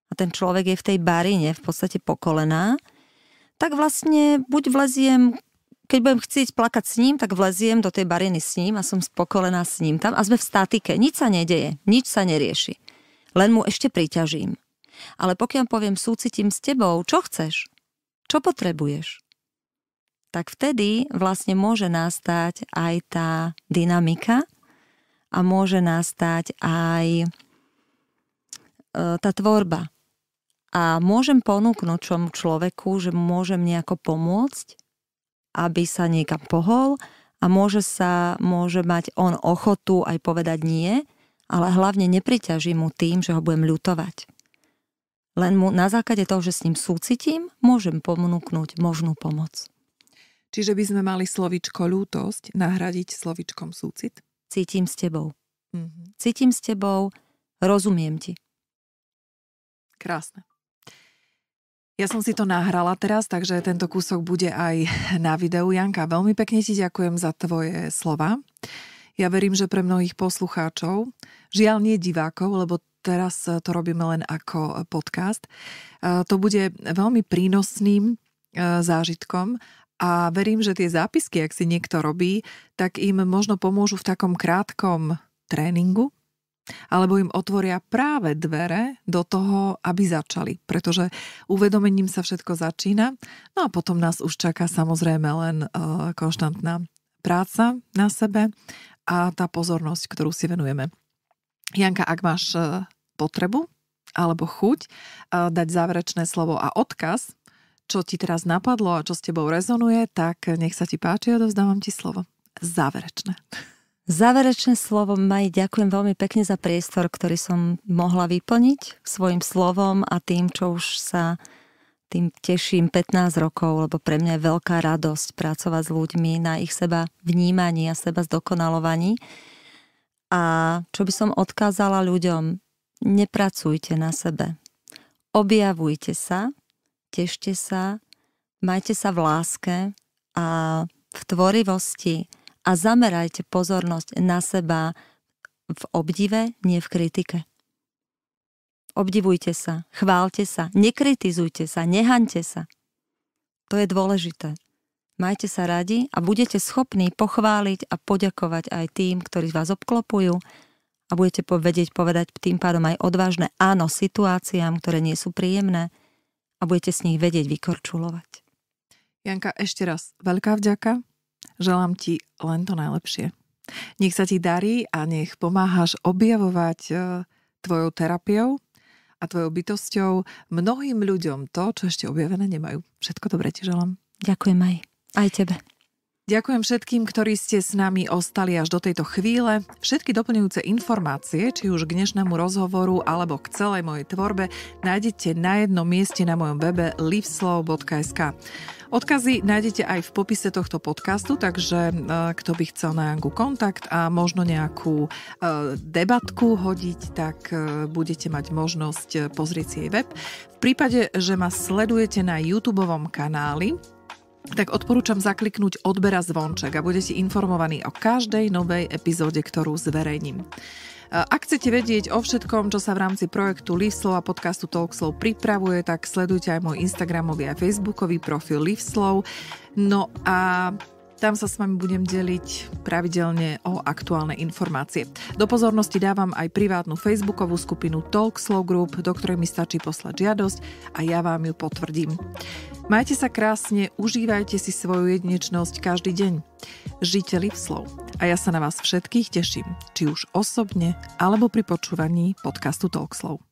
a ten človek je v tej barine v podstate pokolená, tak vlastne buď vleziem, keď budem chcieť plakať s ním, tak vleziem do tej bariny s ním a som spokolená s ním tam a sme v statike. Nič sa nedeje, nič sa nerieši. Len mu ešte priťažím. Ale pokiaľ poviem, súcitím s tebou, čo chceš? Čo potrebuješ? tak vtedy vlastne môže nastať aj tá dynamika a môže nastať aj e, tá tvorba. A môžem ponúknuť čomu človeku, že môžem nejako pomôcť, aby sa niekam pohol a môže, sa, môže mať on ochotu aj povedať nie, ale hlavne nepriťaží mu tým, že ho budem ľutovať. Len mu na základe toho, že s ním súcitím, môžem ponúknuť možnú pomoc. Čiže by sme mali slovičko ľútosť nahradiť slovičkom súcit? Cítim s tebou. Mm-hmm. Cítim s tebou, rozumiem ti. Krásne. Ja som si to nahrala teraz, takže tento kúsok bude aj na videu. Janka, veľmi pekne ti ďakujem za tvoje slova. Ja verím, že pre mnohých poslucháčov, žiaľ nie divákov, lebo teraz to robíme len ako podcast, to bude veľmi prínosným e, zážitkom a verím, že tie zápisky, ak si niekto robí, tak im možno pomôžu v takom krátkom tréningu, alebo im otvoria práve dvere do toho, aby začali. Pretože uvedomením sa všetko začína, no a potom nás už čaká samozrejme len e, konštantná práca na sebe a tá pozornosť, ktorú si venujeme. Janka, ak máš e, potrebu alebo chuť e, dať záverečné slovo a odkaz čo ti teraz napadlo a čo s tebou rezonuje, tak nech sa ti páči, a odovzdávam ti slovo. Záverečné. Záverečné slovo, Maj, ďakujem veľmi pekne za priestor, ktorý som mohla vyplniť svojim slovom a tým, čo už sa tým teším 15 rokov, lebo pre mňa je veľká radosť pracovať s ľuďmi na ich seba vnímaní a seba zdokonalovaní. A čo by som odkázala ľuďom, nepracujte na sebe. Objavujte sa, tešte sa, majte sa v láske a v tvorivosti a zamerajte pozornosť na seba v obdive, nie v kritike. Obdivujte sa, chválte sa, nekritizujte sa, nehaňte sa. To je dôležité. Majte sa radi a budete schopní pochváliť a poďakovať aj tým, ktorí vás obklopujú a budete vedieť povedať tým pádom aj odvážne áno situáciám, ktoré nie sú príjemné, a budete s nich vedieť vykorčulovať. Janka, ešte raz veľká vďaka. Želám ti len to najlepšie. Nech sa ti darí a nech pomáhaš objavovať e, tvojou terapiou a tvojou bytosťou mnohým ľuďom to, čo ešte objavené nemajú. Všetko dobré ti želám. Ďakujem aj. Aj tebe. Ďakujem všetkým, ktorí ste s nami ostali až do tejto chvíle. Všetky doplňujúce informácie, či už k dnešnému rozhovoru alebo k celej mojej tvorbe, nájdete na jednom mieste na mojom webe liveslow.sk. Odkazy nájdete aj v popise tohto podcastu, takže e, kto by chcel na nejakú kontakt a možno nejakú e, debatku hodiť, tak e, budete mať možnosť pozrieť si jej web. V prípade, že ma sledujete na YouTube kanáli, tak odporúčam zakliknúť odber a zvonček a budete informovaní o každej novej epizóde, ktorú zverejním. Ak chcete vedieť o všetkom, čo sa v rámci projektu Livslow a podcastu Talkslow pripravuje, tak sledujte aj môj Instagramový a Facebookový profil Livslow. No a tam sa s vami budem deliť pravidelne o aktuálne informácie. Do pozornosti dávam aj privátnu facebookovú skupinu Talk Slow Group, do ktorej mi stačí poslať žiadosť a ja vám ju potvrdím. Majte sa krásne, užívajte si svoju jedinečnosť každý deň. Žite slov. a ja sa na vás všetkých teším, či už osobne alebo pri počúvaní podcastu Talk Slow.